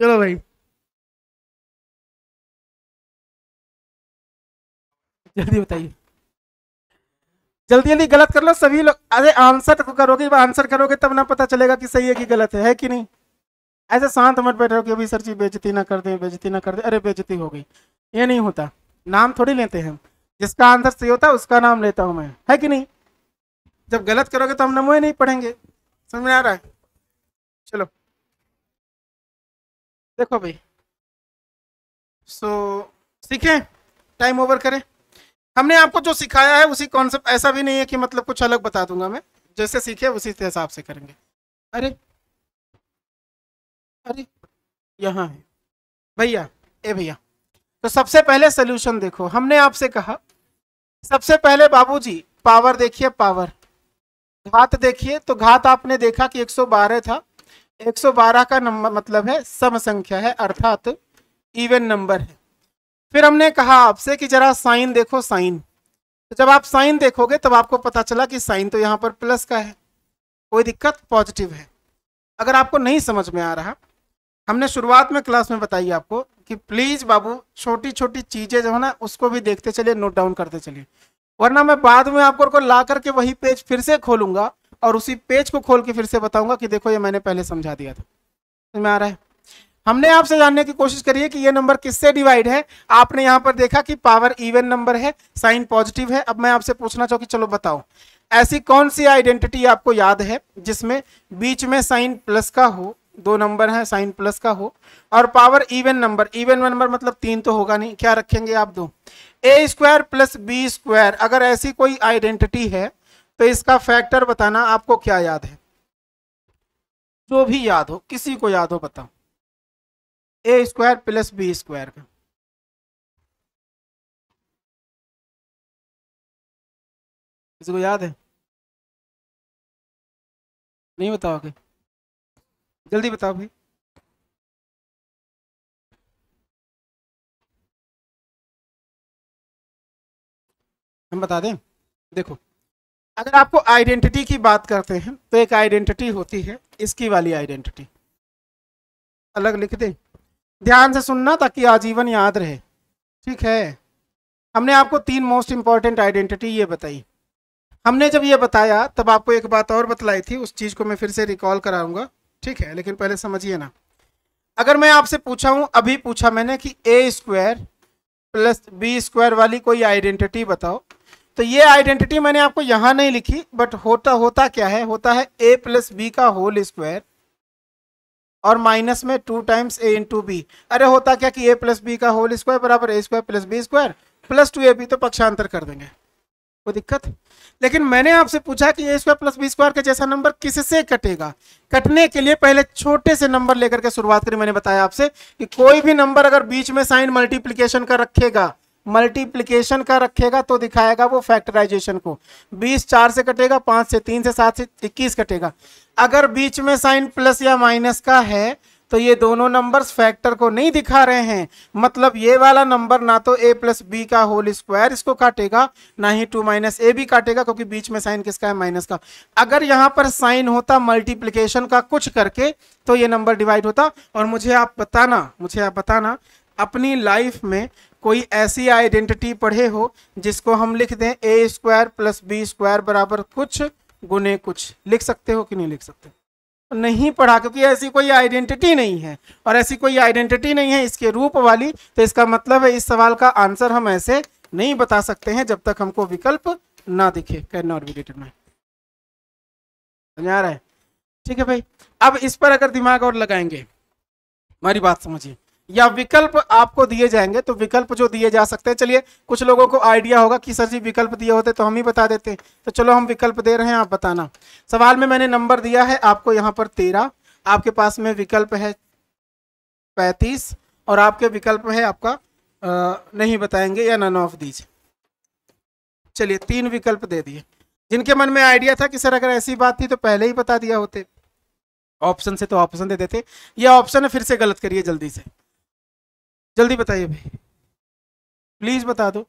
चलो भाई जल्दी बताइए जल्दी जल्दी गलत कर लो सभी लोग अरे आंसर तो करोगे आंसर करोगे तब ना पता चलेगा कि सही है कि गलत है है कि नहीं ऐसे शांत मत बैठे कि अभी सर जी बेजती ना कर दे बेजती ना कर दे अरे बेजती हो गई ये नहीं होता नाम थोड़ी लेते हैं जिसका आंसर सही होता है उसका नाम लेता हूँ मैं है कि नहीं जब गलत करोगे तो हम नमोए नहीं पढ़ेंगे समझ में आ रहा है चलो देखो भाई सो so, सीखे टाइम ओवर करें हमने आपको जो सिखाया है उसी कॉन्सेप्ट ऐसा भी नहीं है कि मतलब कुछ अलग बता दूंगा मैं जैसे सीखे उसी हिसाब से करेंगे अरे अरे यहाँ है भैया ए भैया तो सबसे पहले सोल्यूशन देखो हमने आपसे कहा सबसे पहले बाबूजी पावर देखिए पावर घात देखिए तो घात आपने देखा कि 112 था 112 का नंबर मतलब है सम संख्या है अर्थात इवन नंबर है फिर हमने कहा आपसे कि जरा साइन देखो साइन तो जब आप साइन देखोगे तब आपको पता चला कि साइन तो यहाँ पर प्लस का है कोई दिक्कत पॉजिटिव है अगर आपको नहीं समझ में आ रहा हमने शुरुआत में क्लास में बताई आपको कि प्लीज़ बाबू छोटी छोटी चीज़ें जो है ना उसको भी देखते चलिए नोट डाउन करते चलिए वरना मैं बाद में आपको ला करके वही पेज फिर से खोलूंगा और उसी पेज को खोल के फिर से बताऊंगा कि देखो ये मैंने पहले समझा दिया था समझ आ रहा है हमने आपसे जानने की कोशिश करी है कि ये नंबर किससे डिवाइड है आपने यहाँ पर देखा कि पावर इवन नंबर है साइन पॉजिटिव है अब मैं आपसे पूछना चाहूँ कि चलो बताओ ऐसी कौन सी आइडेंटिटी आपको याद है जिसमें बीच में साइन प्लस का हो दो नंबर है साइन प्लस का हो और power even number even number मतलब तीन तो होगा नहीं क्या रखेंगे आप दो A square plus B square अगर ऐसी कोई आइडेंटिटी है तो इसका फैक्टर बताना आपको क्या याद है जो भी याद हो किसी को याद हो बताओ A square plus B square का किसी को याद है नहीं बताओगे जल्दी बताओ भाई हम बता दें देखो अगर आपको आइडेंटिटी की बात करते हैं तो एक आइडेंटिटी होती है इसकी वाली आइडेंटिटी अलग लिख दें ध्यान से सुनना ताकि आजीवन याद रहे ठीक है हमने आपको तीन मोस्ट इम्पॉर्टेंट आइडेंटिटी ये बताई हमने जब ये बताया तब आपको एक बात और बतलाई थी उस चीज़ को मैं फिर से रिकॉल कराऊंगा ठीक है लेकिन पहले समझिए ना अगर मैं आपसे पूछा हूँ अभी पूछा मैंने कि A square plus B square वाली कोई आइडेंटिटी बताओ तो ये आइडेंटिटी मैंने आपको यहाँ नहीं लिखी बट होता होता क्या है होता है ए प्लस बी का होल स्क्वायर और माइनस में two times A into B अरे होता क्या कि ए प्लस बी का होल स्क्वायर बराबर A square plus B square plus two A B तो पक्षांतर कर देंगे कोई दिक्कत लेकिन मैंने आपसे पूछा कि A square plus B square का जैसा नंबर किससे कटेगा कटने के लिए पहले छोटे से नंबर लेकर के शुरुआत करी मैंने बताया आपसे कि कोई भी नंबर अगर बीच में साइन मल्टीप्लीकेशन का रखेगा मल्टीप्लिकेशन का रखेगा तो दिखाएगा वो फैक्टराइजेशन को बीस चार से कटेगा पाँच से तीन से सात से इक्कीस कटेगा अगर बीच में साइन प्लस या माइनस का है तो ये दोनों नंबर्स फैक्टर को नहीं दिखा रहे हैं मतलब ये वाला नंबर ना तो ए प्लस बी का होल स्क्वायर इसको काटेगा ना ही टू माइनस ए भी काटेगा क्योंकि बीच में साइन किसका है माइनस का अगर यहाँ पर साइन होता मल्टीप्लिकेशन का कुछ करके तो ये नंबर डिवाइड होता और मुझे आप बताना मुझे आप बताना अपनी लाइफ में कोई ऐसी आइडेंटिटी पढ़े हो जिसको हम लिख दें A square plus B square बराबर कुछ गुने कुछ लिख सकते हो कि नहीं लिख सकते नहीं पढ़ा क्योंकि ऐसी कोई आइडेंटिटी नहीं है और ऐसी कोई आइडेंटिटी नहीं है इसके रूप वाली तो इसका मतलब है इस सवाल का आंसर हम ऐसे नहीं बता सकते हैं जब तक हमको विकल्प ना दिखे कैन नॉट बी डिटरमाइन समझ आ रहा है ठीक है भाई अब इस पर अगर दिमाग और लगाएंगे हमारी बात समझिए या विकल्प आपको दिए जाएंगे तो विकल्प जो दिए जा सकते हैं चलिए कुछ लोगों को आइडिया होगा कि सर जी विकल्प दिए होते तो हम ही बता देते तो चलो हम विकल्प दे रहे हैं आप बताना सवाल में मैंने नंबर दिया है आपको यहाँ पर तेरह आपके पास में विकल्प है पैंतीस और आपके विकल्प है आपका आ, नहीं बताएंगे या नन ऑफ दीज चलिए तीन विकल्प दे दिए जिनके मन में आइडिया था कि सर अगर ऐसी बात थी तो पहले ही बता दिया होते ऑप्शन से तो ऑप्शन दे देते ये ऑप्शन फिर से गलत करिए जल्दी से जल्दी बताइए भाई प्लीज बता दो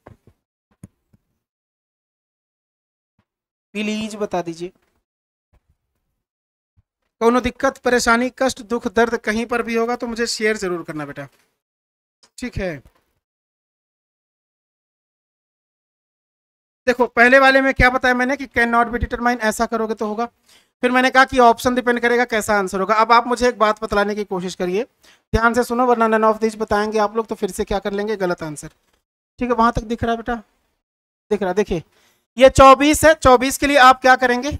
प्लीज बता दीजिए कोनो दिक्कत परेशानी कष्ट दुख दर्द कहीं पर भी होगा तो मुझे शेयर जरूर करना बेटा ठीक है देखो पहले वाले में क्या बताया मैंने कि कैन नॉट बी डिटरमाइन ऐसा करोगे तो होगा फिर मैंने कहा कि ऑप्शन डिपेंड करेगा कैसा आंसर होगा अब आप मुझे एक बात बतलाने की कोशिश करिए ध्यान से सुनो वरना नन ऑफ दिस बताएंगे आप लोग तो फिर से क्या कर लेंगे गलत आंसर ठीक है वहां तक दिख रहा है बेटा दिख रहा देखिए ये चौबीस है चौबीस के लिए आप क्या करेंगे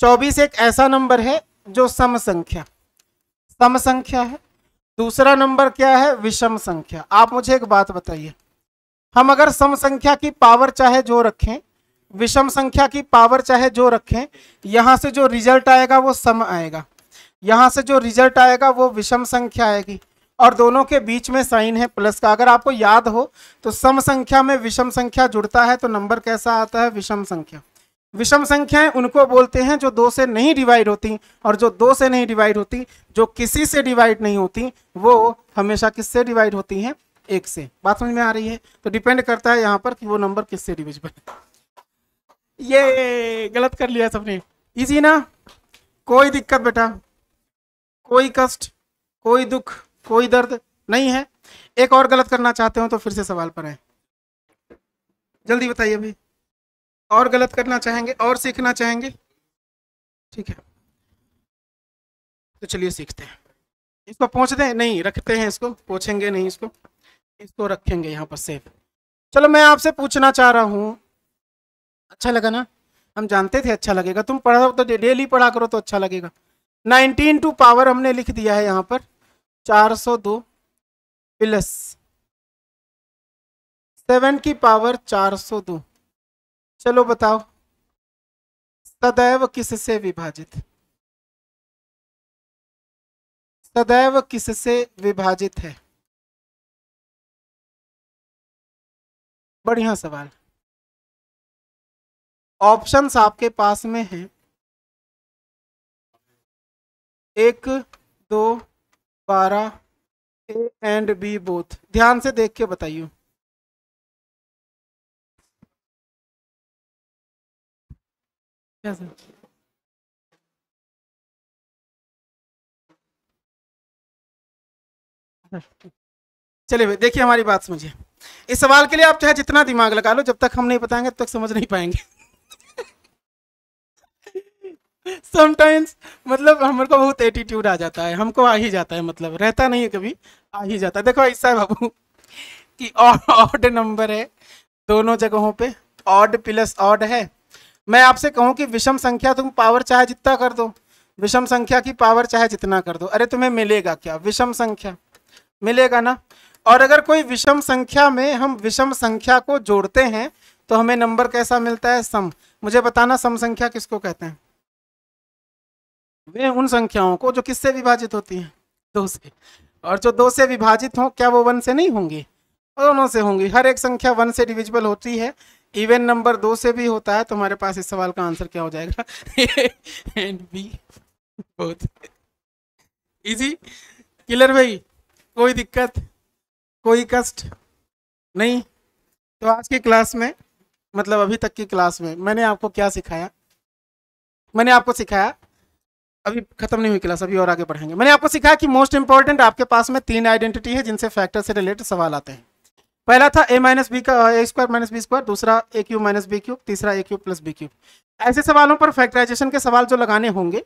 चौबीस एक ऐसा नंबर है जो सम संख्या सम संख्या है दूसरा नंबर क्या है विषम संख्या आप मुझे एक बात बताइए हम अगर सम संख्या की पावर चाहे जो रखें विषम संख्या की पावर चाहे जो रखें यहाँ से जो रिजल्ट आएगा वो सम आएगा यहाँ से जो रिजल्ट आएगा वो विषम संख्या आएगी और दोनों के बीच में साइन है प्लस का अगर आपको याद हो तो सम संख्या में विषम संख्या जुड़ता है तो नंबर कैसा आता है विषम संख्या विषम संख्याएं उनको बोलते हैं जो दो से नहीं डिवाइड होती और जो दो से नहीं डिवाइड होती जो किसी से डिवाइड नहीं होती वो हमेशा किससे डिवाइड होती हैं एक से बात समझ में आ रही है तो डिपेंड करता है यहाँ पर कि वो नंबर किससे डिविजिबल है ये गलत कर लिया सबने इजी ना कोई दिक्कत बेटा कोई कष्ट कोई दुख कोई दर्द नहीं है एक और गलत करना चाहते हो तो फिर से सवाल पर आए जल्दी बताइए अभी और गलत करना चाहेंगे और सीखना चाहेंगे ठीक है तो चलिए सीखते हैं इसको पहुँच दें नहीं रखते हैं इसको पूछेंगे नहीं इसको इसको रखेंगे यहाँ पर सेफ चलो मैं आपसे पूछना चाह रहा हूँ अच्छा लगा ना हम जानते थे अच्छा लगेगा तुम पढ़ो तो डेली पढ़ा करो तो अच्छा लगेगा नाइनटीन टू पावर हमने लिख दिया है यहाँ पर चार सौ दो प्लस सेवन की पावर चार सौ दो चलो बताओ सदैव किससे विभाजित सदैव किससे विभाजित है बढ़िया सवाल ऑप्शंस आपके पास में हैं एक दो बारह ए एंड बी बोथ ध्यान से देख के बताइए चलिए भाई देखिए हमारी बात समझिए इस सवाल के लिए आप चाहे जितना दिमाग लगा लो जब तक हम नहीं बताएंगे तब तक समझ नहीं पाएंगे समटाइम्स मतलब हमारे को बहुत एटीट्यूड आ जाता है हमको आ ही जाता है मतलब रहता नहीं है कभी आ ही जाता है देखो ऐसा है बाबू कि ऑड नंबर है दोनों जगहों पे ऑड प्लस ऑड है मैं आपसे कहूँ कि विषम संख्या तुम पावर चाहे जितना कर दो विषम संख्या की पावर चाहे जितना कर दो अरे तुम्हें मिलेगा क्या विषम संख्या मिलेगा ना और अगर कोई विषम संख्या में हम विषम संख्या को जोड़ते हैं तो हमें नंबर कैसा मिलता है सम मुझे बताना सम संख्या किसको कहते हैं वे उन संख्याओं को जो किससे विभाजित होती हैं दो से और जो दो से विभाजित हों क्या वो वन से नहीं होंगी दोनों से होंगी हर एक संख्या वन से डिविजिबल होती है इवन नंबर दो से भी होता है तो हमारे पास इस सवाल का आंसर क्या हो जाएगा एंड बी बहुत इजी किलर भाई कोई दिक्कत कोई कष्ट नहीं तो आज की क्लास में मतलब अभी तक की क्लास में मैंने आपको क्या सिखाया मैंने आपको सिखाया अभी खत्म नहीं हुई क्लास अभी और आगे बढ़ेंगे मैंने आपको सिखाया कि मोस्ट इंपॉर्टेंट आपके पास में तीन आइडेंटिटी है जिनसे फैक्टर से रिलेटेड सवाल आते हैं पहला था ए माइनस बी का A square minus B square दूसरा A cube minus B cube तीसरा A cube plus B cube ऐसे सवालों पर फैक्टराइजेशन के सवाल जो लगाने होंगे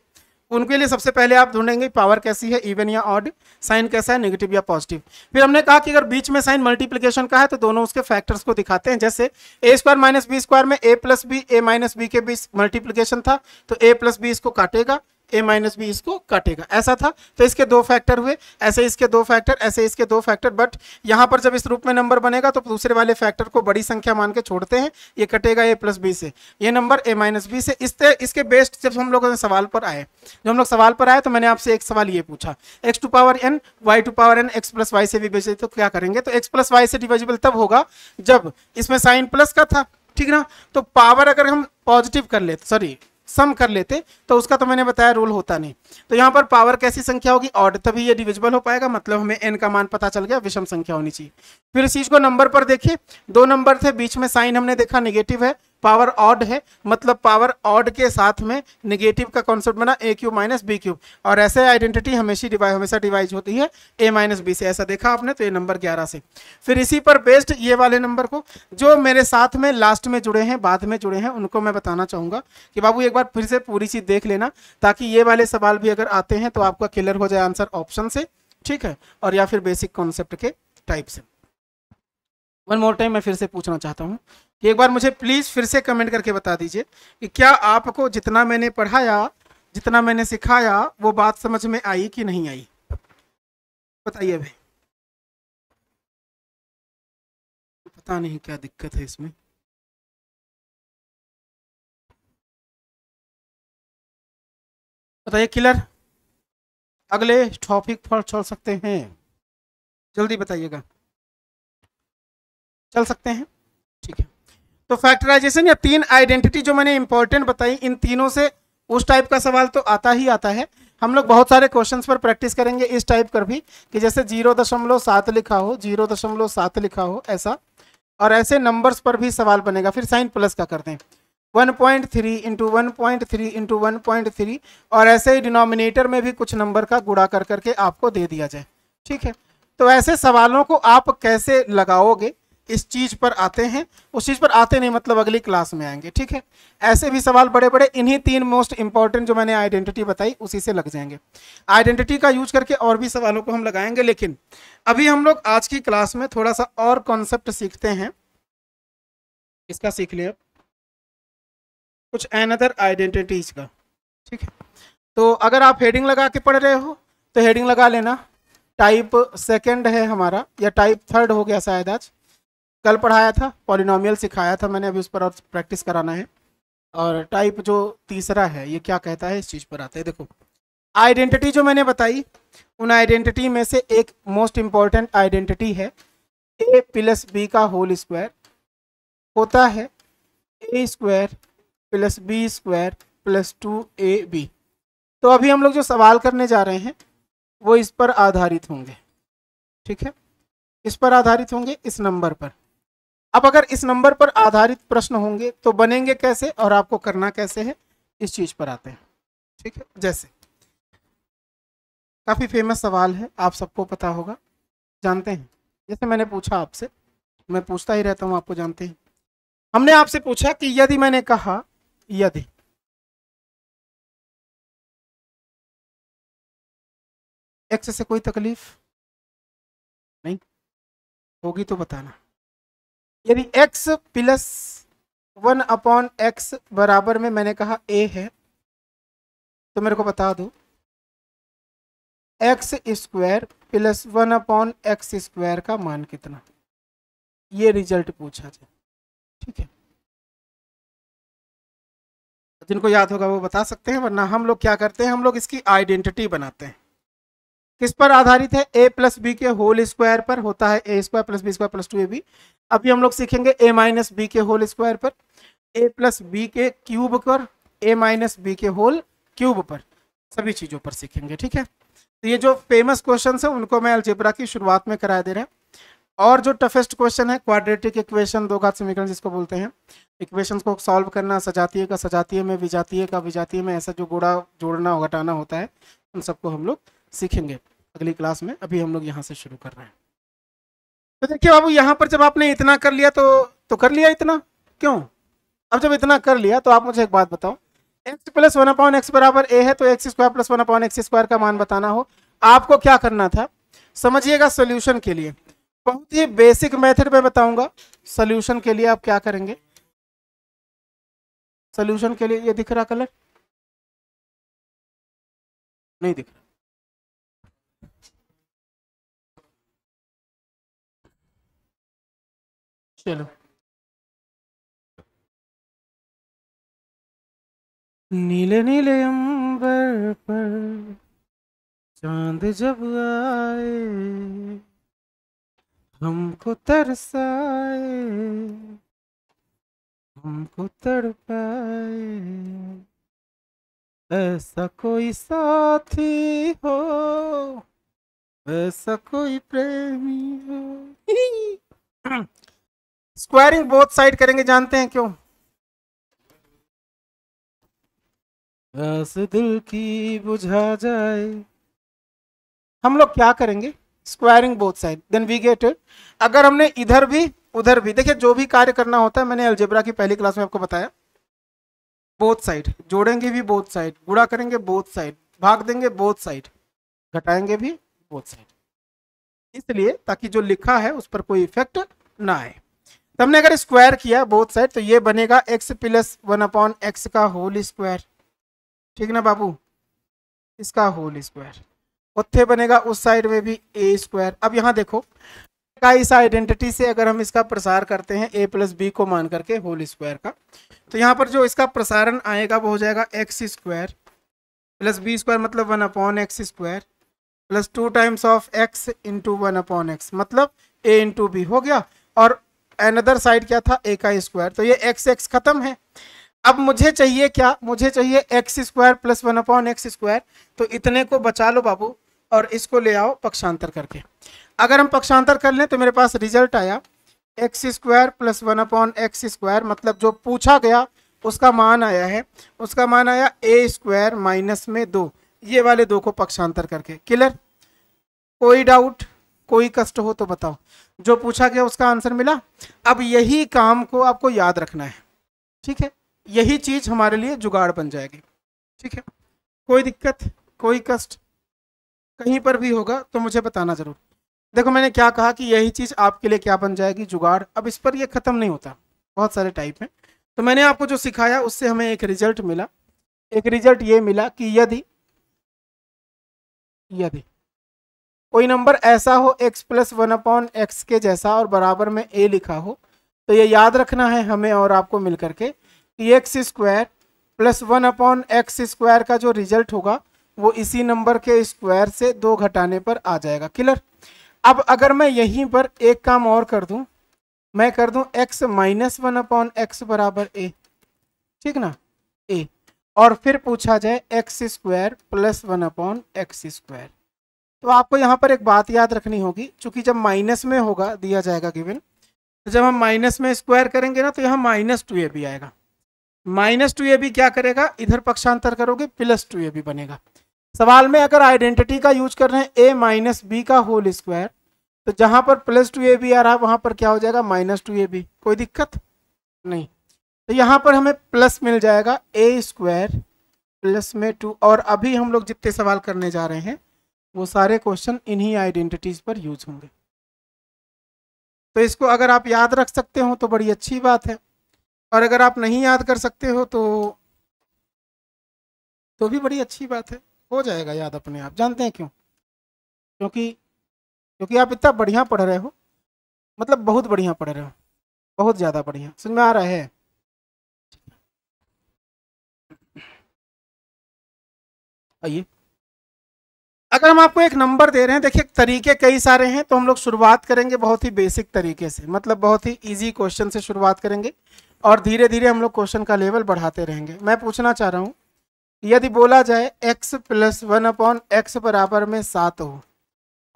उनके लिए सबसे पहले आप ढूंढेंगे पावर कैसी है इवन या ऑड साइन कैसा है नेगेटिव या पॉजिटिव फिर हमने कहा कि अगर बीच में साइन मल्टीप्लिकेशन का है तो दोनों उसके फैक्टर्स को दिखाते हैं जैसे A square minus B square में A plus B A minus B के बीच मल्टीप्लिकेशन था तो ए प्लस बी इसको काटेगा ए माइनस बी इसको काटेगा ऐसा था तो इसके दो फैक्टर हुए ऐसे इसके दो फैक्टर ऐसे इसके दो फैक्टर बट यहाँ पर जब इस रूप में नंबर बनेगा तो दूसरे वाले फैक्टर को बड़ी संख्या मान के छोड़ते हैं ये कटेगा ए प्लस बी से ये नंबर ए माइनस बी से इस इसके बेस्ट जब हम लोग सवाल पर आए जब हम लोग सवाल पर आए तो मैंने आपसे एक सवाल ये पूछा X to power N Y to power N X plus Y से भी बेचे तो क्या करेंगे तो एक्स प्लस वाई से डिविजिबल तब होगा जब इसमें साइन प्लस का था ठीक ना तो पावर अगर हम पॉजिटिव कर ले सॉरी सम कर लेते तो उसका तो मैंने बताया रूल होता नहीं तो यहाँ पर पावर कैसी संख्या होगी ऑड तभी ये डिविजिबल हो पाएगा मतलब हमें एन का मान पता चल गया विषम संख्या होनी चाहिए फिर इस चीज को नंबर पर देखिए दो नंबर थे बीच में साइन हमने देखा निगेटिव है पावर ऑड है मतलब पावर ऑड के साथ में निगेटिव का कॉन्सेप्ट बना A cube minus B cube और ऐसे आइडेंटिटी हमेशा डिवाइज हमेशा डिवाइज होती है ए माइनस बी से ऐसा देखा आपने तो ये नंबर ग्यारह से फिर इसी पर बेस्ड ये वाले नंबर को जो मेरे साथ में लास्ट में जुड़े हैं बाद में जुड़े हैं उनको मैं बताना चाहूँगा कि बाबू एक बार फिर से पूरी चीज़ देख लेना ताकि ये वाले सवाल भी अगर आते हैं तो आपका क्लियर हो जाए आंसर ऑप्शन से ठीक है और या फिर बेसिक कॉन्सेप्ट के टाइप से वन मोर टाइम मैं फिर से पूछना चाहता हूँ एक बार मुझे प्लीज़ फिर से कमेंट करके बता दीजिए कि क्या आपको जितना मैंने पढ़ाया जितना मैंने सिखाया वो बात समझ में आई कि नहीं आई बताइए भाई पता नहीं क्या दिक्कत है इसमें बताइए किलर अगले टॉपिक पर चल सकते हैं जल्दी बताइएगा चल सकते हैं तो फैक्टराइजेशन या तीन आइडेंटिटी जो मैंने इंपॉर्टेंट बताई इन तीनों से उस टाइप का सवाल तो आता ही आता है हम लोग बहुत सारे क्वेश्चंस पर प्रैक्टिस करेंगे इस टाइप कर भी कि जैसे जीरो दशमलव सात लिखा हो जीरो दशमलव सात लिखा हो ऐसा और ऐसे नंबर्स पर भी सवाल बनेगा फिर साइन प्लस का कर दें one point three into one point three into one point three और ऐसे ही डिनोमिनेटर में भी कुछ नंबर का गुड़ा कर करके आपको दे दिया जाए ठीक है तो ऐसे सवालों को आप कैसे लगाओगे इस चीज़ पर आते हैं उस चीज़ पर आते नहीं मतलब अगली क्लास में आएंगे ठीक है ऐसे भी सवाल बड़े बड़े इन्हीं तीन मोस्ट इंपॉर्टेंट जो मैंने आइडेंटिटी बताई उसी से लग जाएंगे आइडेंटिटी का यूज करके और भी सवालों को हम लगाएंगे लेकिन अभी हम लोग आज की क्लास में थोड़ा सा और कॉन्सेप्ट सीखते हैं इसका सीख लिया कुछ अनदर आइडेंटिटीज का ठीक है तो अगर आप हेडिंग लगा के पढ़ रहे हो तो हेडिंग लगा लेना टाइप सेकेंड है हमारा या टाइप थर्ड हो गया शायद आज कल पढ़ाया था पॉलिनोमियल सिखाया था मैंने अभी उस पर और प्रैक्टिस कराना है और टाइप जो तीसरा है ये क्या कहता है इस चीज़ पर आता है देखो आइडेंटिटी जो मैंने बताई उन आइडेंटिटी में से एक मोस्ट इम्पॉर्टेंट आइडेंटिटी है ए प्लस बी का होल स्क्वायर होता है A square plus B square plus two A B तो अभी हम लोग जो सवाल करने जा रहे हैं वो इस पर आधारित होंगे ठीक है इस पर आधारित होंगे इस नंबर पर अब अगर इस नंबर पर आधारित प्रश्न होंगे तो बनेंगे कैसे और आपको करना कैसे है इस चीज पर आते हैं ठीक है जैसे काफी फेमस सवाल है आप सबको पता होगा जानते हैं जैसे मैंने पूछा आपसे मैं पूछता ही रहता हूं आपको जानते हैं हमने आपसे पूछा कि यदि मैंने कहा यदि एक्स से कोई तकलीफ नहीं होगी तो बताना यदि x plus one upon X बराबर में मैंने कहा a है तो मेरे को बता दो X square plus one upon X square का मान कितना ये रिजल्ट पूछा जाए ठीक है जिनको याद होगा वो बता सकते हैं वरना हम लोग क्या करते हैं हम लोग इसकी आइडेंटिटी बनाते हैं किस पर आधारित है ए प्लस बी के होल स्क्वायर पर होता है A square plus B square plus two A B अभी हम लोग सीखेंगे ए माइनस बी के होल स्क्वायर पर ए प्लस बी के क्यूब पर ए माइनस बी के होल क्यूब पर सभी चीज़ों पर सीखेंगे ठीक है तो ये जो फेमस क्वेश्चन है उनको मैं अलजेब्रा की शुरुआत में करा दे रहा हूँ और जो टफेस्ट क्वेश्चन है क्वाड्रेटिक इक्वेशन दो घात समीकरण जिसको बोलते हैं इक्वेशन को सॉल्व करना सजातीय का सजातीय में विजातीय का विजातीय में ऐसा जो गुड़ा जोड़ना घटाना होता है उन सबको हम लोग सीखेंगे अगली क्लास में अभी हम लोग यहाँ से शुरू कर रहे हैं तो देखिए बाबू यहाँ पर जब आपने इतना कर लिया तो तो कर लिया इतना क्यों अब जब इतना कर लिया तो आप मुझे एक बात बताओ X plus one upon X बराबर ए है तो X square plus one upon X square का मान बताना हो आपको क्या करना था समझिएगा सोल्यूशन के लिए बहुत ही बेसिक मेथड में बताऊंगा सोल्यूशन के लिए आप क्या करेंगे सोल्यूशन के लिए ये दिख रहा कलर नहीं दिख रहा चलो नीले नीले अंबर पर चांद जब आए हमको तरसाए हमको तड़पाए ऐसा कोई साथी हो ऐसा कोई प्रेमी हो [clears throat] स्क्वायरिंग बोथ साइड करेंगे जानते हैं क्यों दिल की बुझा जाए हम लोग क्या करेंगे squaring both side then we get अगर हमने इधर भी उधर भी देखिए जो भी कार्य करना होता है मैंने अल्जेब्रा की पहली क्लास में आपको बताया बोथ साइड जोड़ेंगे भी बोथ साइड गुड़ा करेंगे बोथ साइड भाग देंगे बोथ साइड घटाएंगे भी बोथ साइड इसलिए ताकि जो लिखा है उस पर कोई इफेक्ट ना आए हमने अगर स्क्वायर किया बोथ साइड तो ये बनेगा X plus one upon X का होल स्क्वायर ठीक ना बाबू इसका होल स्क्वायर उत्थे बनेगा उस साइड में भी ए स्क्वायर अब यहाँ देखो का इस आइडेंटिटी से अगर हम इसका प्रसार करते हैं ए प्लस बी को मान करके होल स्क्वायर का तो यहाँ पर जो इसका प्रसारण आएगा वो हो जाएगा X square plus B square मतलब one upon X square plus two times of X into one upon X मतलब ए इंटू बी हो गया और एनदर साइड क्या था ए का स्क्वायर तो ये एक्स एक्स खत्म है अब मुझे चाहिए क्या मुझे चाहिए X square plus one upon X square तो इतने को बचा लो बाबू और इसको ले आओ पक्षांतर करके अगर हम पक्षांतर कर लें तो मेरे पास रिजल्ट आया X square plus one upon X square मतलब जो पूछा गया उसका मान आया है उसका मान आया ए स्क्वायर माइनस में दो ये वाले दो को पक्षांतर करके क्लियर कोई डाउट कोई कष्ट हो तो बताओ जो पूछा गया उसका आंसर मिला अब यही काम को आपको याद रखना है ठीक है यही चीज़ हमारे लिए जुगाड़ बन जाएगी ठीक है कोई दिक्कत कोई कष्ट कहीं पर भी होगा तो मुझे बताना ज़रूर देखो मैंने क्या कहा कि यही चीज़ आपके लिए क्या बन जाएगी जुगाड़ अब इस पर यह ख़त्म नहीं होता बहुत सारे टाइप में तो मैंने आपको जो सिखाया उससे हमें एक रिजल्ट मिला एक रिजल्ट ये मिला कि यदि यदि कोई नंबर ऐसा हो x plus one upon X के जैसा और बराबर में a लिखा हो तो ये याद रखना है हमें और आपको मिल करके कि X square plus one upon X square का जो रिजल्ट होगा वो इसी नंबर के स्क्वायर से दो घटाने पर आ जाएगा क्लियर अब अगर मैं यहीं पर एक काम और कर दूं मैं कर दूं x minus one upon X बराबर ए ठीक ना ए और फिर पूछा जाए X square plus one upon X square तो आपको यहाँ पर एक बात याद रखनी होगी चूंकि जब माइनस में होगा दिया जाएगा गिवन तो जब हम माइनस में स्क्वायर करेंगे ना तो यहाँ माइनस टू ए बी आएगा माइनस टू ए बी क्या करेगा इधर पक्षांतर करोगे प्लस टू ए बी बनेगा सवाल में अगर आइडेंटिटी का यूज कर रहे हैं ए माइनस बी का होल स्क्वायर तो जहाँ पर प्लस टू ए बी आ रहा है वहाँ पर क्या हो जाएगा माइनस टू ए बी कोई दिक्कत नहीं तो यहाँ पर हमें प्लस मिल जाएगा ए स्क्वायर प्लस में टू और अभी हम लोग जितने सवाल करने जा रहे हैं वो सारे क्वेश्चन इन्हीं आइडेंटिटीज पर यूज होंगे तो इसको अगर आप याद रख सकते हो तो बड़ी अच्छी बात है और अगर आप नहीं याद कर सकते हो तो तो भी बड़ी अच्छी बात है हो जाएगा याद अपने आप जानते हैं क्यों क्योंकि क्योंकि आप इतना बढ़िया पढ़ रहे हो मतलब बहुत बढ़िया पढ़ रहे हो बहुत ज़्यादा बढ़िया समझ में आ रहा है आइए अगर हम आपको एक नंबर दे रहे हैं देखिए तरीके कई सारे हैं तो हम लोग शुरुआत करेंगे बहुत ही बेसिक तरीके से मतलब बहुत ही इजी क्वेश्चन से शुरुआत करेंगे और धीरे धीरे हम लोग क्वेश्चन का लेवल बढ़ाते रहेंगे मैं पूछना चाह रहा हूँ यदि बोला जाए x plus one upon X बराबर में सात हो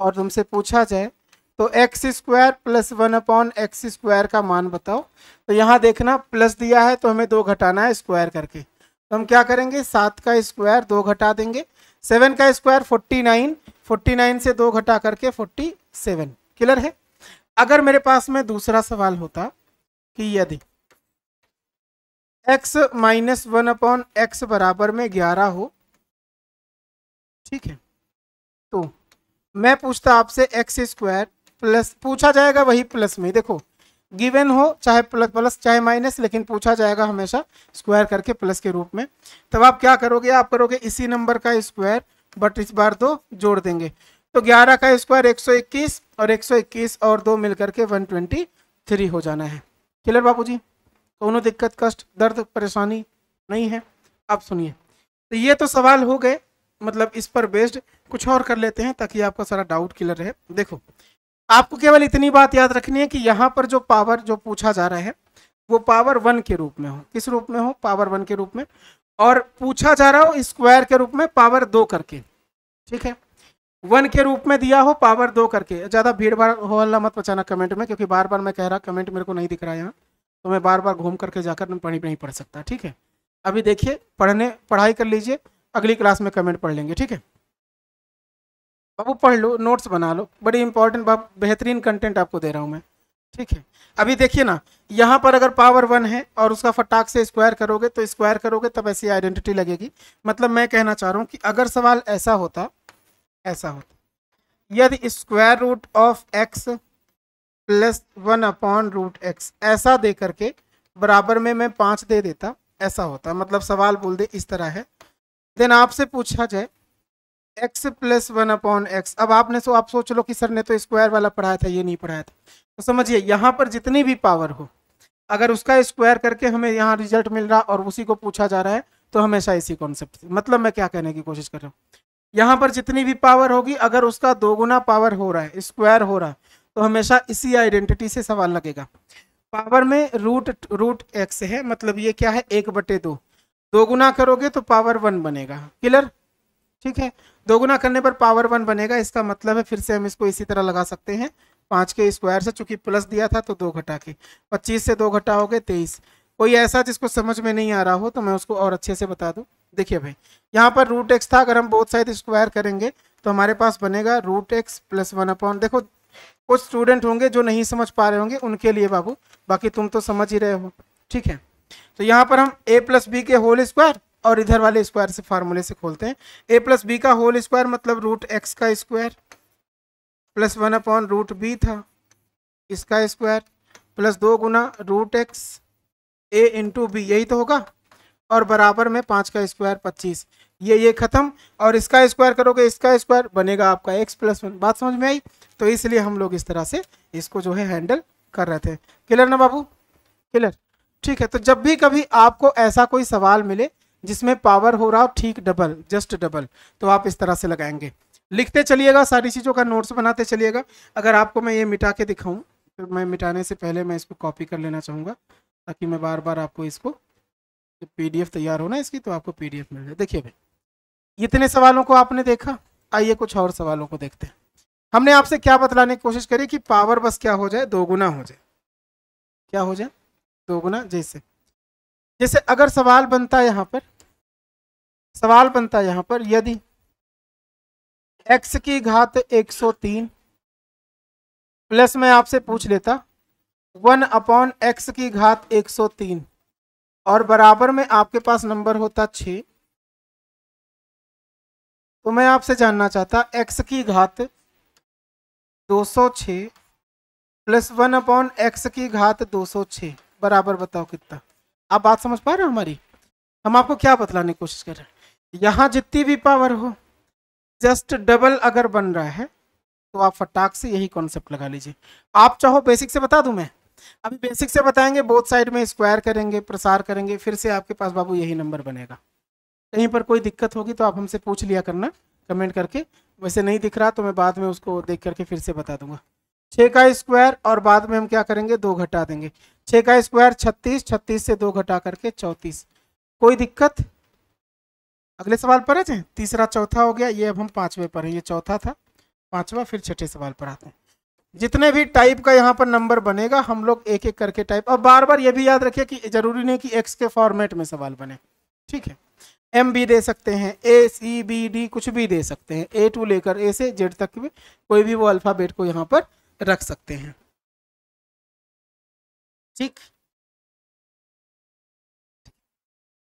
और तुमसे पूछा जाए तो X square plus one upon X square का मान बताओ तो यहाँ देखना प्लस दिया है तो हमें दो घटाना है स्क्वायर करके तो हम क्या करेंगे सात का स्क्वायर दो घटा देंगे सेवन का square forty nine forty nine से दो घटा करके फोर्टी सेवन क्लियर है अगर मेरे पास में दूसरा सवाल होता कि यदि x minus one upon X बराबर में ग्यारह हो ठीक है तो मैं पूछता आपसे एक्स स्क्वायर प्लस पूछा जाएगा वही प्लस में देखो गिवन हो चाहे प्लस प्लस चाहे माइनस लेकिन पूछा जाएगा हमेशा स्क्वायर करके प्लस के रूप में तब आप क्या करोगे आप करोगे इसी नंबर का स्क्वायर बट इस बार दो तो जोड़ देंगे तो 11 का स्क्वायर 121 और 121 और दो मिलकर के 123 हो जाना है क्लियर बाबू जी कोनो दिक्कत कष्ट दर्द परेशानी नहीं है आप सुनिए तो ये तो सवाल हो गए मतलब इस पर बेस्ड कुछ और कर लेते हैं ताकि आपका सारा डाउट क्लियर रहे देखो आपको केवल इतनी बात याद रखनी है कि यहाँ पर जो पावर जो पूछा जा रहा है वो पावर वन के रूप में हो किस रूप में हो पावर वन के रूप में और पूछा जा रहा हो स्क्वायर के रूप में पावर दो करके ठीक है वन के रूप में दिया हो पावर दो करके ज़्यादा भीड़ भाड़ हो अल्लाह मत बचाना कमेंट में क्योंकि बार बार मैं कह रहा कमेंट मेरे को नहीं दिख रहा यहाँ तो मैं बार बार घूम करके जाकर पढ़ी नहीं पढ़ सकता ठीक है अभी देखिए पढ़ने पढ़ाई कर लीजिए अगली क्लास में कमेंट पढ़ लेंगे ठीक है बाबू पढ़ लो नोट्स बना लो बड़ी इंपॉर्टेंट बाबू बेहतरीन कंटेंट आपको दे रहा हूँ मैं ठीक है अभी देखिए ना यहाँ पर अगर पावर वन है और उसका फटाक से स्क्वायर करोगे तो स्क्वायर करोगे तब ऐसी आइडेंटिटी लगेगी मतलब मैं कहना चाह रहा हूँ कि अगर सवाल ऐसा होता ऐसा होता यदि square root of X plus one upon root X ऐसा दे करके बराबर में मैं पाँच दे देता ऐसा होता मतलब सवाल बोल दे इस तरह है देन आपसे पूछा जाए X plus one upon X अब आपने सो आप सोच लो कि सर ने तो स्क्वायर वाला पढ़ाया था ये नहीं पढ़ाया था तो समझिए यहाँ पर जितनी भी पावर हो अगर उसका स्क्वायर करके हमें यहाँ रिजल्ट मिल रहा और उसी को पूछा जा रहा है तो हमेशा इसी कॉन्सेप्ट मतलब मैं क्या कहने की कोशिश कर रहा हूँ यहाँ पर जितनी भी पावर होगी अगर उसका दोगुना पावर हो रहा है स्क्वायर हो रहा है तो हमेशा इसी आइडेंटिटी से सवाल लगेगा पावर में रूट रूट एक्स है मतलब ये क्या है एक बटे दो दोगुना करोगे तो पावर वन बनेगा क्लियर ठीक है दोगुना करने पर पावर वन बनेगा इसका मतलब है फिर से हम इसको इसी तरह लगा सकते हैं पाँच के स्क्वायर से चूंकि प्लस दिया था तो दो घटा के पच्चीस से दो घटा हो गए तेईस कोई ऐसा जिसको समझ में नहीं आ रहा हो तो मैं उसको और अच्छे से बता दूँ देखिए भाई यहाँ पर रूट एक्स था अगर हम बोथ साइड स्क्वायर करेंगे तो हमारे पास बनेगा root X plus one upon देखो कुछ स्टूडेंट होंगे जो नहीं समझ पा रहे होंगे उनके लिए बाबू बाकी तुम तो समझ ही रहे हो ठीक है तो यहाँ पर हम ए प्लस बी के होल स्क्वायर और इधर वाले स्क्वायर से फार्मूले से खोलते हैं ए प्लस बी का होल स्क्वायर मतलब रूट एक्स का square plus one upon root B था इसका स्क्वायर प्लस दो गुना root X A into B यही तो होगा और बराबर में पाँच का स्क्वायर पच्चीस ये ये ख़त्म और इसका स्क्वायर करोगे इसका स्क्वायर बनेगा आपका एक्स प्लस वन बात समझ में आई तो इसलिए हम लोग इस तरह से इसको जो है हैंडल कर रहे थे क्लियर ना बाबू क्लियर ठीक है तो जब भी कभी आपको ऐसा कोई सवाल मिले जिसमें पावर हो रहा ठीक डबल जस्ट डबल तो आप इस तरह से लगाएंगे लिखते चलिएगा सारी चीज़ों का नोट्स बनाते चलिएगा अगर आपको मैं ये मिटा के दिखाऊँ तो मैं मिटाने से पहले मैं इसको कॉपी कर लेना चाहूँगा ताकि मैं बार बार आपको इसको तो पी तैयार हो ना इसकी तो आपको पी मिल जाए देखिए भाई इतने सवालों को आपने देखा आइए कुछ और सवालों को देखते हैं हमने आपसे क्या बतलाने की कोशिश करी कि पावर बस क्या हो जाए दोगुना हो जाए क्या हो जाए दोगुना जैसे जैसे अगर सवाल बनता है यहाँ पर सवाल बनता है यहाँ पर यदि x की घात 103 प्लस मैं आपसे पूछ लेता वन अपॉन एक्स की घात 103 और बराबर में आपके पास नंबर होता छ तो मैं आपसे जानना चाहता x की घात 206 प्लस वन अपॉन एक्स की घात 206 बराबर बताओ कितना आप बात समझ पा रहे हो हमारी हम आपको क्या बतलाने की कोशिश कर रहे हैं यहाँ जितनी भी पावर हो जस्ट डबल अगर बन रहा है तो आप फटाक से यही कॉन्सेप्ट लगा लीजिए आप चाहो बेसिक से बता दूं मैं अभी बेसिक से बताएंगे बोथ साइड में स्क्वायर करेंगे प्रसार करेंगे फिर से आपके पास बाबू यही नंबर बनेगा कहीं पर कोई दिक्कत होगी तो आप हमसे पूछ लिया करना कमेंट करके वैसे नहीं दिख रहा तो मैं बाद में उसको देख करके फिर से बता दूंगा छः का स्क्वायर और बाद में हम क्या करेंगे दो घटा देंगे छः का स्क्वायर छत्तीस छत्तीस से दो घटा करके चौंतीस कोई दिक्कत अगले सवाल पर आ जाए तीसरा चौथा हो गया ये अब हम पाँचवें पर हैं ये चौथा था पाँचवा फिर छठे सवाल पर आते हैं जितने भी टाइप का यहाँ पर नंबर बनेगा हम लोग एक एक करके टाइप अब बार बार ये भी याद रखिए कि जरूरी नहीं कि एक्स के फॉर्मेट में सवाल बने ठीक है एम भी दे सकते हैं ए सी बी डी कुछ भी दे सकते हैं ए टू लेकर ए से जेड तक भी कोई भी वो अल्फ़ाबेट को यहाँ पर रख सकते हैं ठीक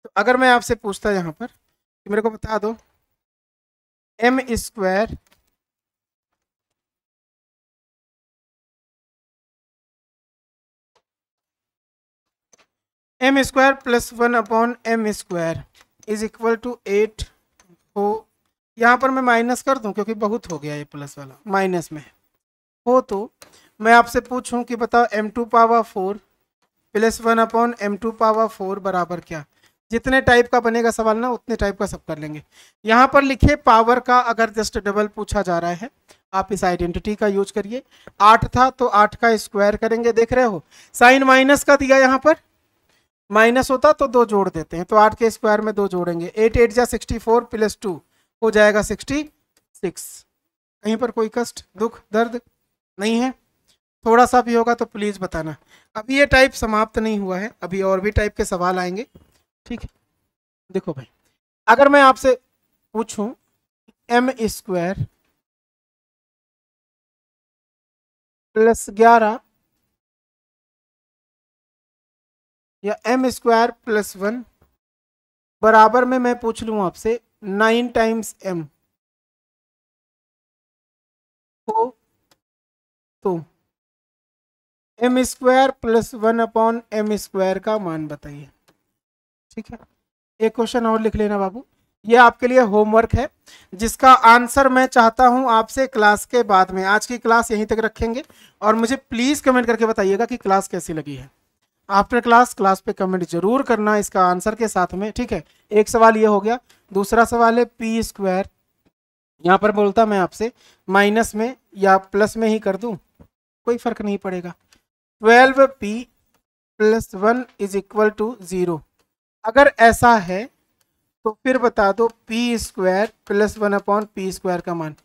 तो अगर मैं आपसे पूछता यहाँ पर मेरे को बता दो M square M square plus one upon M square is equal to eight हो यहाँ पर मैं माइनस कर दूँ क्योंकि बहुत हो गया ये प्लस वाला माइनस में हो तो मैं आपसे पूछूं कि बताओ M to power four plus one upon M to power four बराबर क्या जितने टाइप का बनेगा सवाल ना उतने टाइप का सब कर लेंगे यहाँ पर लिखे पावर का अगर जस्ट डबल पूछा जा रहा है आप इस आइडेंटिटी का यूज करिए आठ था तो आठ का स्क्वायर करेंगे देख रहे हो साइन माइनस का दिया यहाँ पर माइनस होता तो दो जोड़ देते हैं तो आठ के स्क्वायर में दो जोड़ेंगे एट एट जा सिक्सटी फोर प्लस टू हो जाएगा सिक्सटी सिक्स कहीं पर कोई कष्ट दुख दर्द नहीं है थोड़ा सा भी होगा तो प्लीज़ बताना अभी ये टाइप समाप्त नहीं हुआ है अभी और भी टाइप के सवाल आएंगे ठीक है देखो भाई अगर मैं आपसे पूछूं एम स्क्वायर प्लस ग्यारह या एम स्क्वायर प्लस वन बराबर में मैं पूछ लूं आपसे नाइन टाइम्स एम तो तो M square plus one upon M square का मान बताइए ठीक है एक क्वेश्चन और लिख लेना बाबू ये आपके लिए होमवर्क है जिसका आंसर मैं चाहता हूं आपसे क्लास के बाद में आज की क्लास यहीं तक रखेंगे और मुझे प्लीज़ कमेंट करके बताइएगा कि क्लास कैसी लगी है आफ्टर क्लास क्लास पे कमेंट जरूर करना इसका आंसर के साथ में ठीक है एक सवाल ये हो गया दूसरा सवाल है पी स्क्वायर यहाँ पर बोलता मैं आपसे माइनस में या प्लस में ही कर दूँ कोई फर्क नहीं पड़ेगा twelve P plus one is equal to zero अगर ऐसा है तो फिर बता दो P square plus one upon P square का मान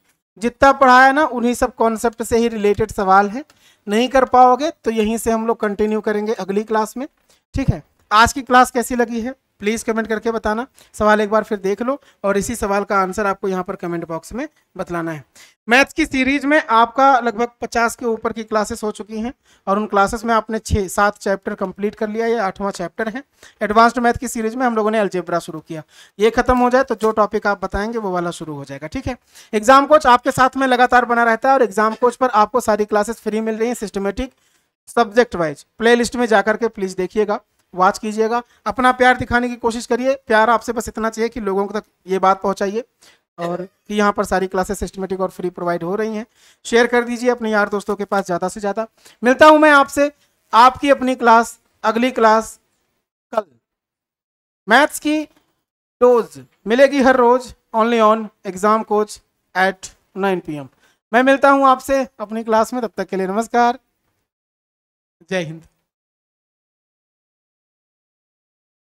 जितना पढ़ाया ना उन्हीं सब कॉन्सेप्ट से ही रिलेटेड सवाल है नहीं कर पाओगे तो यहीं से हम लोग कंटिन्यू करेंगे अगली क्लास में ठीक है आज की क्लास कैसी लगी है प्लीज़ कमेंट करके बताना सवाल एक बार फिर देख लो और इसी सवाल का आंसर आपको यहाँ पर कमेंट बॉक्स में बतलाना है मैथ्स की सीरीज में आपका लगभग 50 के ऊपर की क्लासेस हो चुकी हैं और उन क्लासेस में आपने छः सात चैप्टर कंप्लीट कर लिया ये आठवां चैप्टर है एडवांस्ड मैथ की सीरीज में हम लोगों ने अल्जेब्रा शुरू किया ये खत्म हो जाए तो जो टॉपिक आप बताएंगे वो वाला शुरू हो जाएगा ठीक है एग्जाम कोच आपके साथ में लगातार बना रहता है और एग्जाम कोच पर आपको सारी क्लासेस फ्री मिल रही हैं सिस्टमेटिक सब्जेक्ट वाइज प्लेलिस्ट में जाकर के प्लीज़ देखिएगा वॉच कीजिएगा अपना प्यार दिखाने की कोशिश करिए प्यार आपसे बस इतना चाहिए कि लोगों तक ये बात पहुँचाइए और कि यहाँ पर सारी क्लासेस सिस्टमेटिक और फ्री प्रोवाइड हो रही हैं शेयर कर दीजिए अपने यार दोस्तों के पास ज़्यादा से ज़्यादा मिलता हूँ मैं आपसे आपकी अपनी क्लास अगली क्लास कल मैथ्स की डोज मिलेगी हर रोज only on exam coach at nine P मैं मिलता हूँ आपसे अपनी क्लास में तब तक के लिए नमस्कार जय हिंद